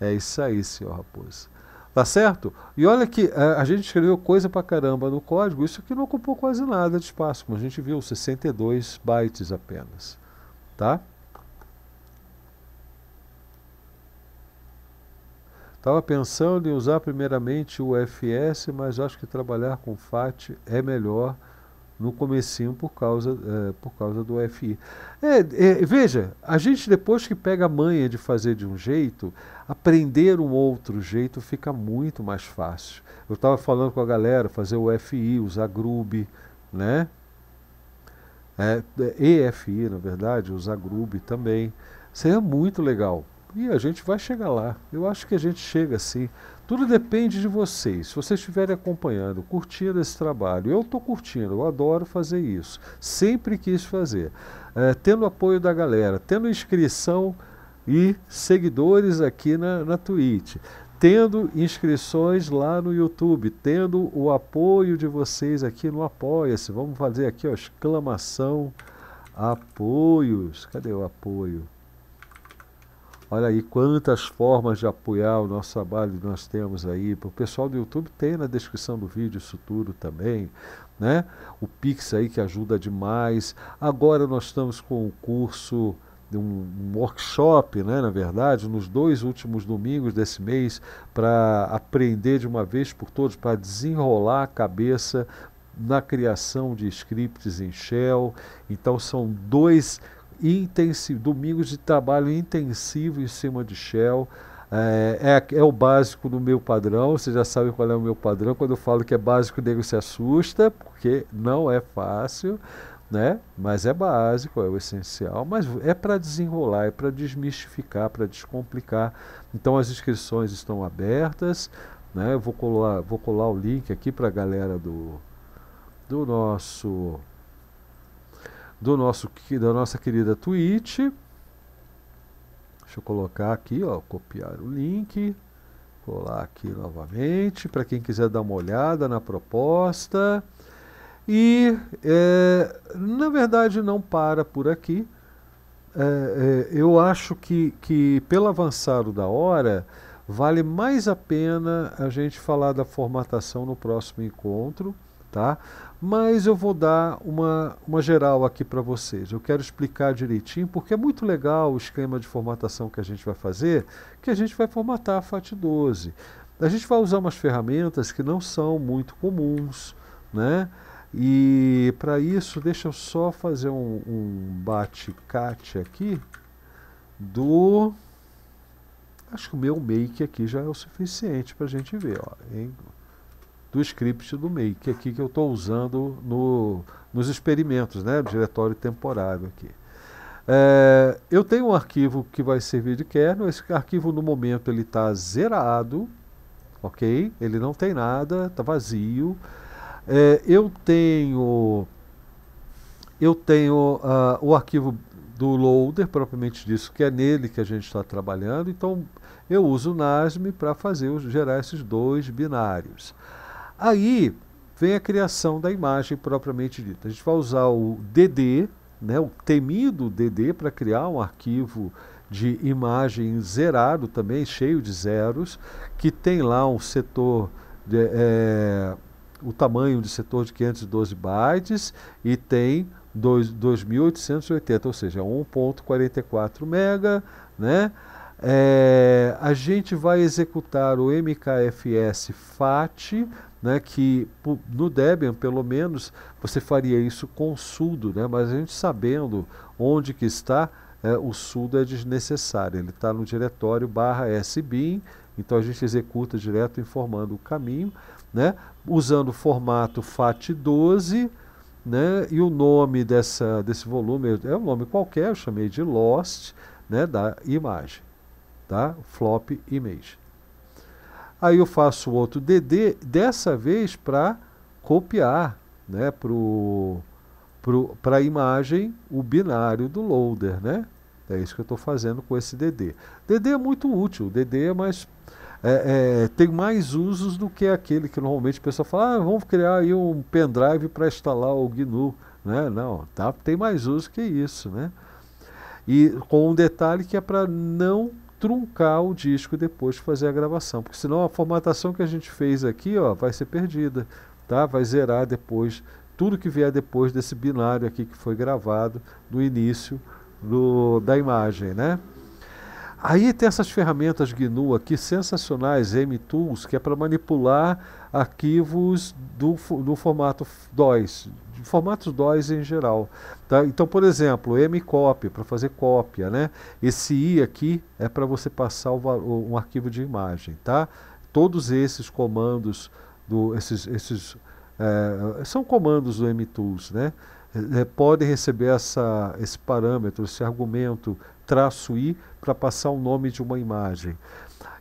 [SPEAKER 1] É isso aí, senhor Raposo. Tá certo? E olha que a, é, a, gente escreveu coisa pra caramba no código, isso aqui não ocupou quase nada de espaço, como a gente viu, 62 bytes apenas. Tá? Estava pensando em usar primeiramente o FS, mas acho que trabalhar com FAT é melhor no comecinho por causa, é, por causa do FI. É, é, veja, a gente depois que pega a manha de fazer de um jeito, aprender um outro jeito fica muito mais fácil. Eu estava falando com a galera, fazer o FI, usar Grub, né? É, é, EFI, na verdade, usar Grub também. Seria muito legal. E a gente vai chegar lá. Eu acho que a gente chega sim. Tudo depende de vocês. Se vocês estiverem acompanhando, curtindo esse trabalho, eu estou curtindo, eu adoro fazer isso. Sempre quis fazer. É, tendo apoio da galera, tendo inscrição e seguidores aqui na, na Twitch, tendo inscrições lá no YouTube, tendo o apoio de vocês aqui no Apoia-se. Vamos fazer aqui, ó, exclamação apoios. Cadê o apoio? Olha aí quantas formas de apoiar o nosso trabalho nós temos aí. O pessoal do YouTube tem na descrição do vídeo isso tudo também. Né? O Pix aí que ajuda demais. Agora nós estamos com o um curso um workshop, né, na verdade, nos dois últimos domingos desse mês, para aprender de uma vez por todas, para desenrolar a cabeça na criação de scripts em Shell. Então são dois intensivo, domingos de trabalho intensivo em cima de Shell. É, é, é, o básico do meu padrão, você já sabe qual é o meu padrão. Quando eu falo que é básico, o nego se assusta, porque não é fácil, né? mas é básico, é o essencial. Mas é para desenrolar, é para desmistificar, para descomplicar. Então as inscrições estão abertas. Né? Eu vou colar, vou colar o link aqui para a galera do, do nosso do nosso, da nossa querida Twitch. Deixa eu colocar aqui, ó, copiar o link, colar aqui novamente, para quem quiser dar uma olhada na proposta. E, é, na verdade, não para por aqui. É, é, eu acho que, que, pelo avançado da hora, vale mais a pena a gente falar da formatação no próximo encontro, tá? Mas eu vou dar uma, uma geral aqui para vocês. Eu quero explicar direitinho, porque é muito legal o esquema de formatação que a gente vai fazer, que a gente vai formatar a FAT12. A gente vai usar umas ferramentas que não são muito comuns, né? E para isso, deixa eu só fazer um, um bate-cate aqui do... Acho que o meu make aqui já é o suficiente para a gente ver. Ó do script do make, é aqui que eu estou usando no, nos experimentos, né, diretório temporário aqui. É, eu tenho um arquivo que vai servir de kernel, esse arquivo no momento ele está zerado, ok? Ele não tem nada, está vazio. É, eu tenho, eu tenho uh, o arquivo do loader propriamente disso, que é nele que a gente está trabalhando, então eu uso o NASM para fazer gerar esses dois binários. Aí vem a criação da imagem propriamente dita. A gente vai usar o DD, né, o temido DD, para criar um arquivo de imagem zerado também, cheio de zeros, que tem lá um setor, de, é, o tamanho de setor de 512 bytes e tem 2.880, ou seja, 1.44 mega, né? É, a gente vai executar o MKFS FAT né, que no Debian, pelo menos, você faria isso com sudo, né, mas a gente sabendo onde que está, é, o sudo é desnecessário. Ele está no diretório barra sbin, então a gente executa direto informando o caminho, né, usando o formato FAT12, né, e o nome dessa, desse volume é um nome qualquer, eu chamei de Lost, né, da imagem, tá? Flop Image. Aí eu faço outro DD, dessa vez para copiar né, para pro, pro, a imagem o binário do loader. Né? É isso que eu estou fazendo com esse DD. DD é muito útil, DD é mais, é, é, tem mais usos do que aquele que normalmente a pessoa fala, ah, vamos criar aí um pendrive para instalar o GNU. Né? Não, tá, tem mais uso que isso. Né? E com um detalhe que é para não truncar o disco depois de fazer a gravação, porque senão a formatação que a gente fez aqui, ó, vai ser perdida, tá? Vai zerar depois tudo que vier depois desse binário aqui que foi gravado no início do, da imagem, né? Aí tem essas ferramentas GNU aqui sensacionais, M-Tools, que é para manipular arquivos do, do formato DOS, formatos dois em geral. Tá? Então, por exemplo, mcopy para fazer cópia, né? Esse i aqui é para você passar o, o, um arquivo de imagem, tá? Todos esses comandos do esses esses é, são comandos do mtools, né? É, podem receber essa, esse parâmetro, esse argumento traço i para passar o nome de uma imagem.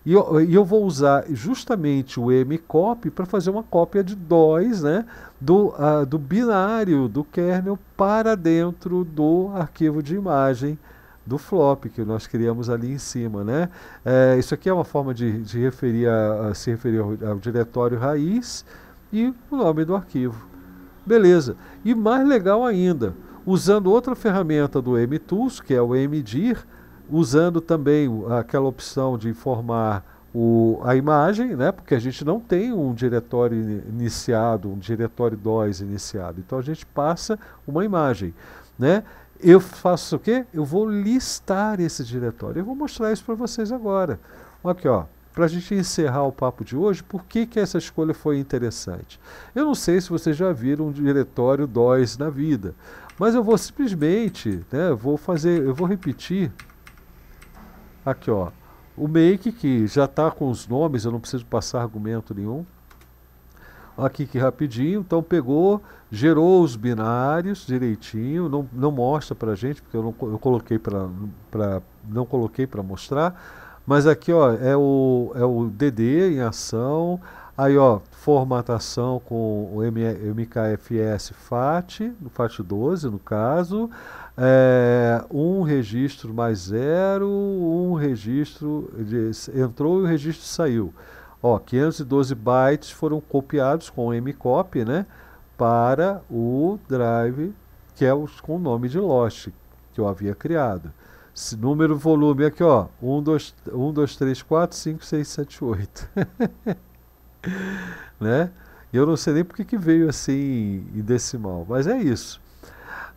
[SPEAKER 1] E eu, eu, vou usar justamente o mcopy para fazer uma cópia de dois né, do, uh, do binário do kernel para dentro do arquivo de imagem do flop que nós criamos ali em cima, né? É, isso aqui é uma forma de, de referir a, a se referir ao, ao, diretório raiz e o nome do arquivo. Beleza. E mais legal ainda, usando outra ferramenta do mtools, que é o mdir, usando também aquela opção de formar o, a imagem, né? porque a gente não tem um diretório iniciado, um diretório dois iniciado. Então a gente passa uma imagem. Né? Eu faço o quê? Eu vou listar esse diretório. Eu vou mostrar isso para vocês agora. Aqui, ó. Para a gente encerrar o papo de hoje, por que, que essa escolha foi interessante? Eu não sei se vocês já viram um diretório dois na vida, mas eu vou simplesmente, né, vou fazer, eu vou repetir Aqui, ó. O make que já está com os nomes, eu não preciso passar argumento nenhum. Aqui que rapidinho, então pegou, gerou os binários direitinho, não, não mostra para gente, porque eu não eu coloquei para não coloquei para mostrar, mas aqui ó, é o, é o DD em ação, aí ó, formatação com o MKFS FAT, no FAT 12 no caso, é, um registro mais zero, um registro de, entrou e o registro saiu. Ó, 512 bytes foram copiados com mcopy, né, para o drive que é os, com o nome de Lost que eu havia criado. Esse número volume aqui, ó, 1 2 1 2 3 4 5 6 7 8. né? Eu não sei nem porque que veio assim em decimal, mas é isso.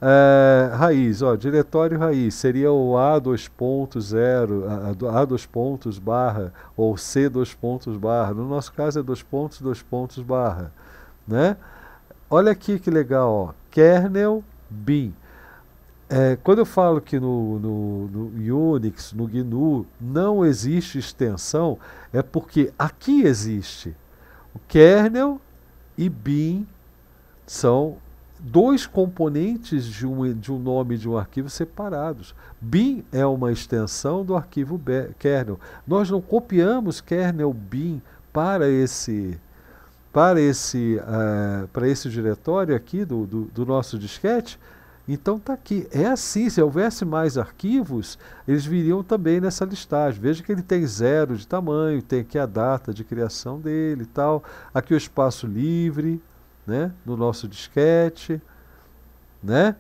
[SPEAKER 1] É, raiz, ó, diretório raiz seria o A2.0, A, A dois pontos barra ou C dois pontos barra. No nosso caso é dois pontos, dois pontos barra, né? Olha aqui que legal, ó, kernel bin. É, quando eu falo que no, no, no, Unix, no GNU, não existe extensão, é porque aqui existe. O kernel e bin são dois componentes de um, de um nome de um arquivo separados. bin é uma extensão do arquivo kernel. Nós não copiamos kernel bin para esse para esse uh, para esse diretório aqui do, do, do nosso disquete. Então está aqui. É assim, se houvesse mais arquivos, eles viriam também nessa listagem. Veja que ele tem zero de tamanho, tem aqui a data de criação dele e tal. Aqui o espaço livre, né? No nosso disquete, né?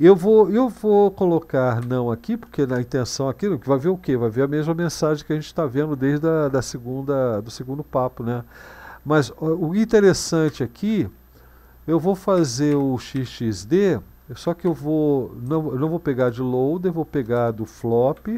[SPEAKER 1] Eu vou, eu vou colocar não aqui, porque na intenção aqui vai ver o quê? Vai ver a mesma mensagem que a gente está vendo desde a, da segunda, do segundo papo, né? Mas o, interessante aqui, eu vou fazer o XXD, só que eu vou não, não vou pegar de loader, vou pegar do flop,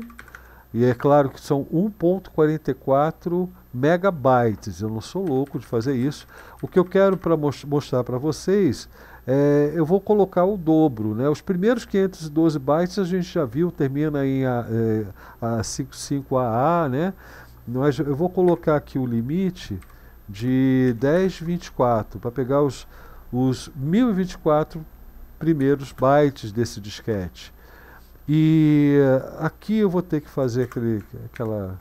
[SPEAKER 1] e é claro que são 1.44 megabytes. Eu não sou louco de fazer isso. O que eu quero para mostrar para vocês é, eu vou colocar o dobro, né? Os primeiros 512 bytes a gente já viu, termina em a, é, a 55AA, né? mas eu vou colocar aqui o limite de 1024 para pegar os, os 1024 primeiros bytes desse disquete. E é, aqui eu vou ter que fazer aquele, aquela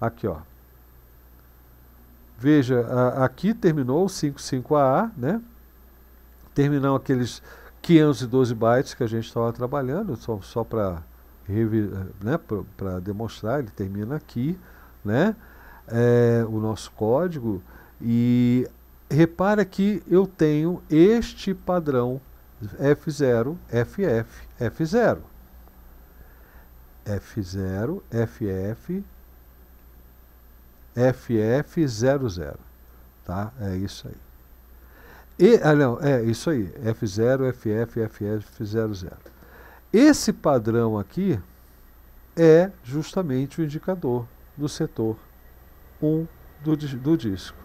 [SPEAKER 1] Aqui, ó. Veja, a, aqui terminou o 55 a né? terminou aqueles 512 bytes que a gente estava trabalhando, só, só para né, para demonstrar, ele termina aqui, né? É, o nosso código. E repara que eu tenho este padrão F0, FF, F0. F0, FF, FF00. Tá? É isso aí. E, ah, não, é isso aí. F0, FF, FF00. Esse padrão aqui é justamente o indicador do setor 1 do, do disco.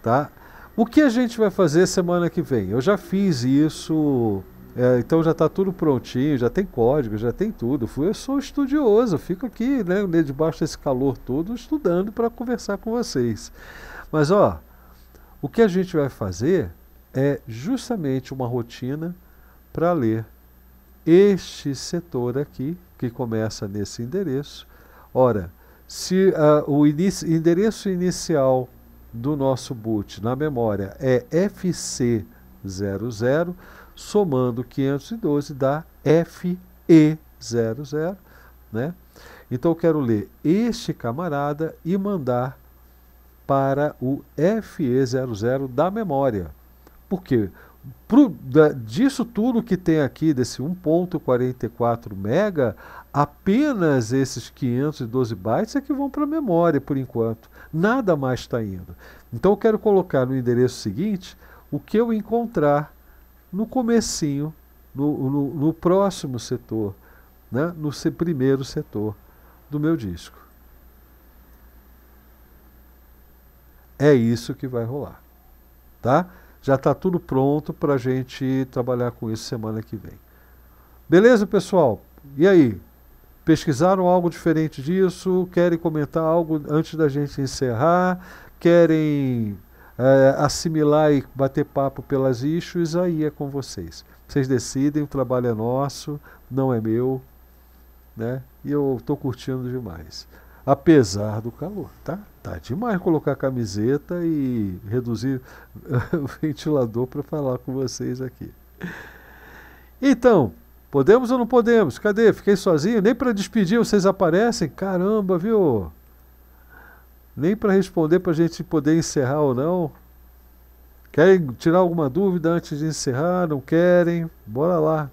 [SPEAKER 1] Tá? O que a gente vai fazer semana que vem? Eu já fiz isso é, então já está tudo prontinho, já tem código, já tem tudo. eu sou estudioso, fico aqui, né, né, debaixo desse calor todo, estudando para conversar com vocês. Mas ó, o que a gente vai fazer é justamente uma rotina para ler este setor aqui, que começa nesse endereço. Ora, se uh, o inicio, endereço inicial do nosso boot na memória é FC00, somando 512 dá FE00, né? Então eu quero ler este camarada e mandar para o FE00 da memória. Por quê? Pro, da, disso tudo que tem aqui, desse 1.44 mega, apenas esses 512 bytes é que vão para a memória por enquanto. Nada mais está indo. Então eu quero colocar no endereço seguinte o que eu encontrar no comecinho, no, no, no próximo setor, né? no primeiro setor do meu disco. É isso que vai rolar, tá? Já está tudo pronto para a gente trabalhar com isso semana que vem. Beleza, pessoal? E aí? Pesquisaram algo diferente disso? Querem comentar algo antes da gente encerrar? Querem é, assimilar e bater papo pelas issues, aí é com vocês. Vocês decidem, o trabalho é nosso, não é meu, né? E eu estou curtindo demais. Apesar do calor, tá? Tá demais colocar camiseta e reduzir o ventilador para falar com vocês aqui. Então, podemos ou não podemos? Cadê? Fiquei sozinho, nem para despedir vocês aparecem? Caramba, viu? nem para responder para a gente poder encerrar ou não. Querem tirar alguma dúvida antes de encerrar? Não querem? Bora lá.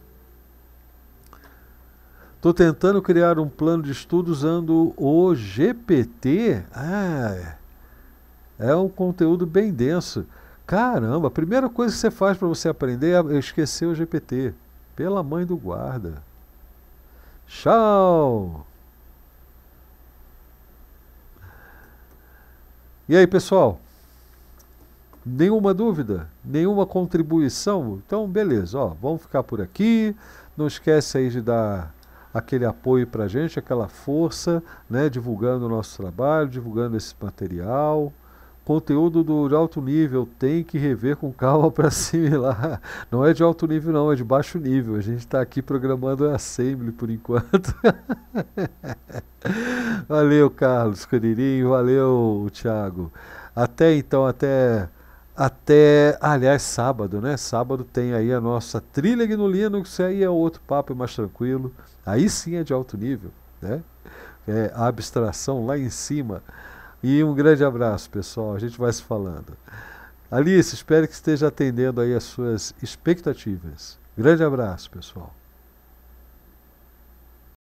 [SPEAKER 1] Estou tentando criar um plano de estudo usando o GPT. Ah, é. é um conteúdo bem denso. Caramba, a primeira coisa que você faz para você aprender é esquecer o GPT. Pela mãe do guarda. Tchau! E aí, pessoal? Nenhuma dúvida? Nenhuma contribuição? Então, beleza, ó, vamos ficar por aqui. Não esquece aí de dar aquele apoio para a gente, aquela força, né, divulgando o nosso trabalho, divulgando esse material. Conteúdo do, de alto nível tem que rever com calma para assimilar. Não é de alto nível, não, é de baixo nível. A gente está aqui programando a Assembly por enquanto. valeu, Carlos Curirinho, valeu, Thiago. Até então, até até, aliás, sábado, né? Sábado tem aí a nossa trilha no Linux, aí é outro papo mais tranquilo. Aí sim é de alto nível, né? É, a abstração lá em cima. E um grande abraço, pessoal. A gente vai se falando. Alice, espero que esteja atendendo aí as suas expectativas. Grande abraço, pessoal.